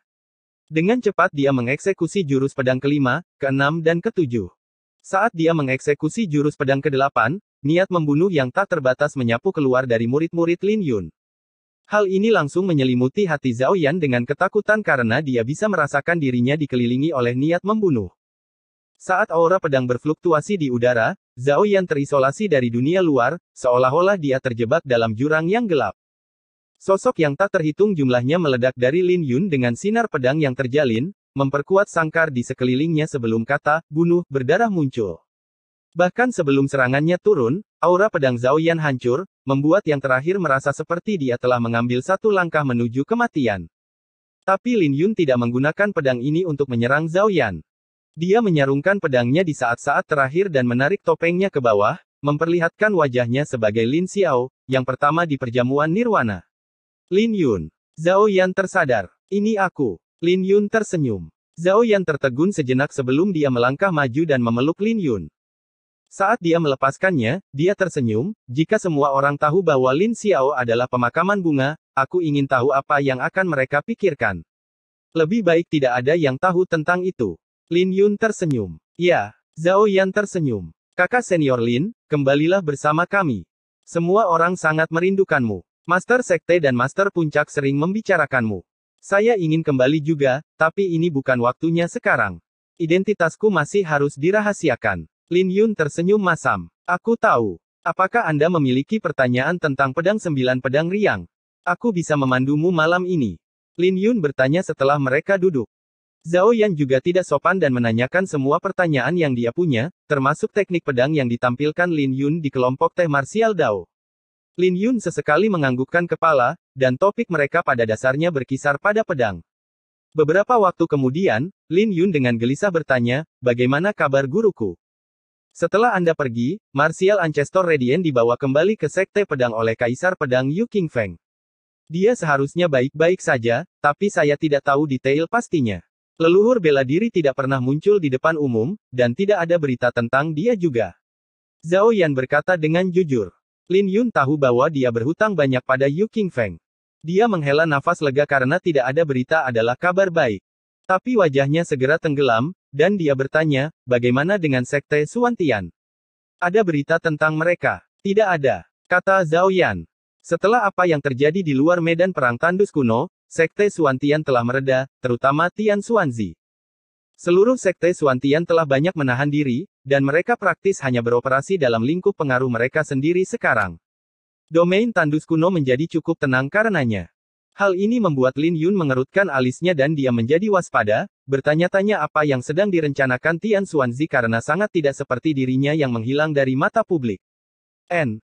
Dengan cepat dia mengeksekusi jurus pedang kelima, keenam dan ketujuh. Saat dia mengeksekusi jurus pedang kedelapan, niat membunuh yang tak terbatas menyapu keluar dari murid-murid Lin Yun. Hal ini langsung menyelimuti hati Zhao Yan dengan ketakutan karena dia bisa merasakan dirinya dikelilingi oleh niat membunuh. Saat aura pedang berfluktuasi di udara, Zhao Yan terisolasi dari dunia luar, seolah-olah dia terjebak dalam jurang yang gelap. Sosok yang tak terhitung jumlahnya meledak dari Lin Yun dengan sinar pedang yang terjalin, memperkuat sangkar di sekelilingnya sebelum kata, bunuh, berdarah muncul. Bahkan sebelum serangannya turun, aura pedang Zhao Yan hancur, membuat yang terakhir merasa seperti dia telah mengambil satu langkah menuju kematian. Tapi Lin Yun tidak menggunakan pedang ini untuk menyerang Zhao Yan. Dia menyarungkan pedangnya di saat-saat terakhir dan menarik topengnya ke bawah, memperlihatkan wajahnya sebagai Lin Xiao, yang pertama di perjamuan Nirwana. Lin Yun. Zhao Yan tersadar. Ini aku. Lin Yun tersenyum. Zhao Yan tertegun sejenak sebelum dia melangkah maju dan memeluk Lin Yun. Saat dia melepaskannya, dia tersenyum, jika semua orang tahu bahwa Lin Xiao adalah pemakaman bunga, aku ingin tahu apa yang akan mereka pikirkan. Lebih baik tidak ada yang tahu tentang itu. Lin Yun tersenyum. Ya, Zhao Yan tersenyum. Kakak senior Lin, kembalilah bersama kami. Semua orang sangat merindukanmu. Master Sekte dan Master Puncak sering membicarakanmu. Saya ingin kembali juga, tapi ini bukan waktunya sekarang. Identitasku masih harus dirahasiakan. Lin Yun tersenyum masam. Aku tahu. Apakah Anda memiliki pertanyaan tentang pedang sembilan pedang riang? Aku bisa memandumu malam ini. Lin Yun bertanya setelah mereka duduk. Zhao Yan juga tidak sopan dan menanyakan semua pertanyaan yang dia punya, termasuk teknik pedang yang ditampilkan Lin Yun di kelompok teh martial Dao. Lin Yun sesekali menganggukkan kepala, dan topik mereka pada dasarnya berkisar pada pedang. Beberapa waktu kemudian, Lin Yun dengan gelisah bertanya, bagaimana kabar guruku? Setelah Anda pergi, Martial Ancestor Radiant dibawa kembali ke Sekte Pedang oleh Kaisar Pedang Yu King Feng. Dia seharusnya baik-baik saja, tapi saya tidak tahu detail pastinya. Leluhur bela diri tidak pernah muncul di depan umum, dan tidak ada berita tentang dia juga. Zhao Yan berkata dengan jujur. Lin Yun tahu bahwa dia berhutang banyak pada Yu King Feng. Dia menghela nafas lega karena tidak ada berita adalah kabar baik. Tapi wajahnya segera tenggelam, dan dia bertanya, bagaimana dengan sekte Suantian? Ada berita tentang mereka? Tidak ada, kata Zhao Yan. Setelah apa yang terjadi di luar medan perang tandus kuno, sekte Suantian telah mereda, terutama Tian Suanzi. Seluruh sekte Suantian telah banyak menahan diri, dan mereka praktis hanya beroperasi dalam lingkup pengaruh mereka sendiri sekarang. Domain tandus kuno menjadi cukup tenang karenanya. Hal ini membuat Lin Yun mengerutkan alisnya dan dia menjadi waspada, bertanya-tanya apa yang sedang direncanakan Tian Xuanzi karena sangat tidak seperti dirinya yang menghilang dari mata publik. N.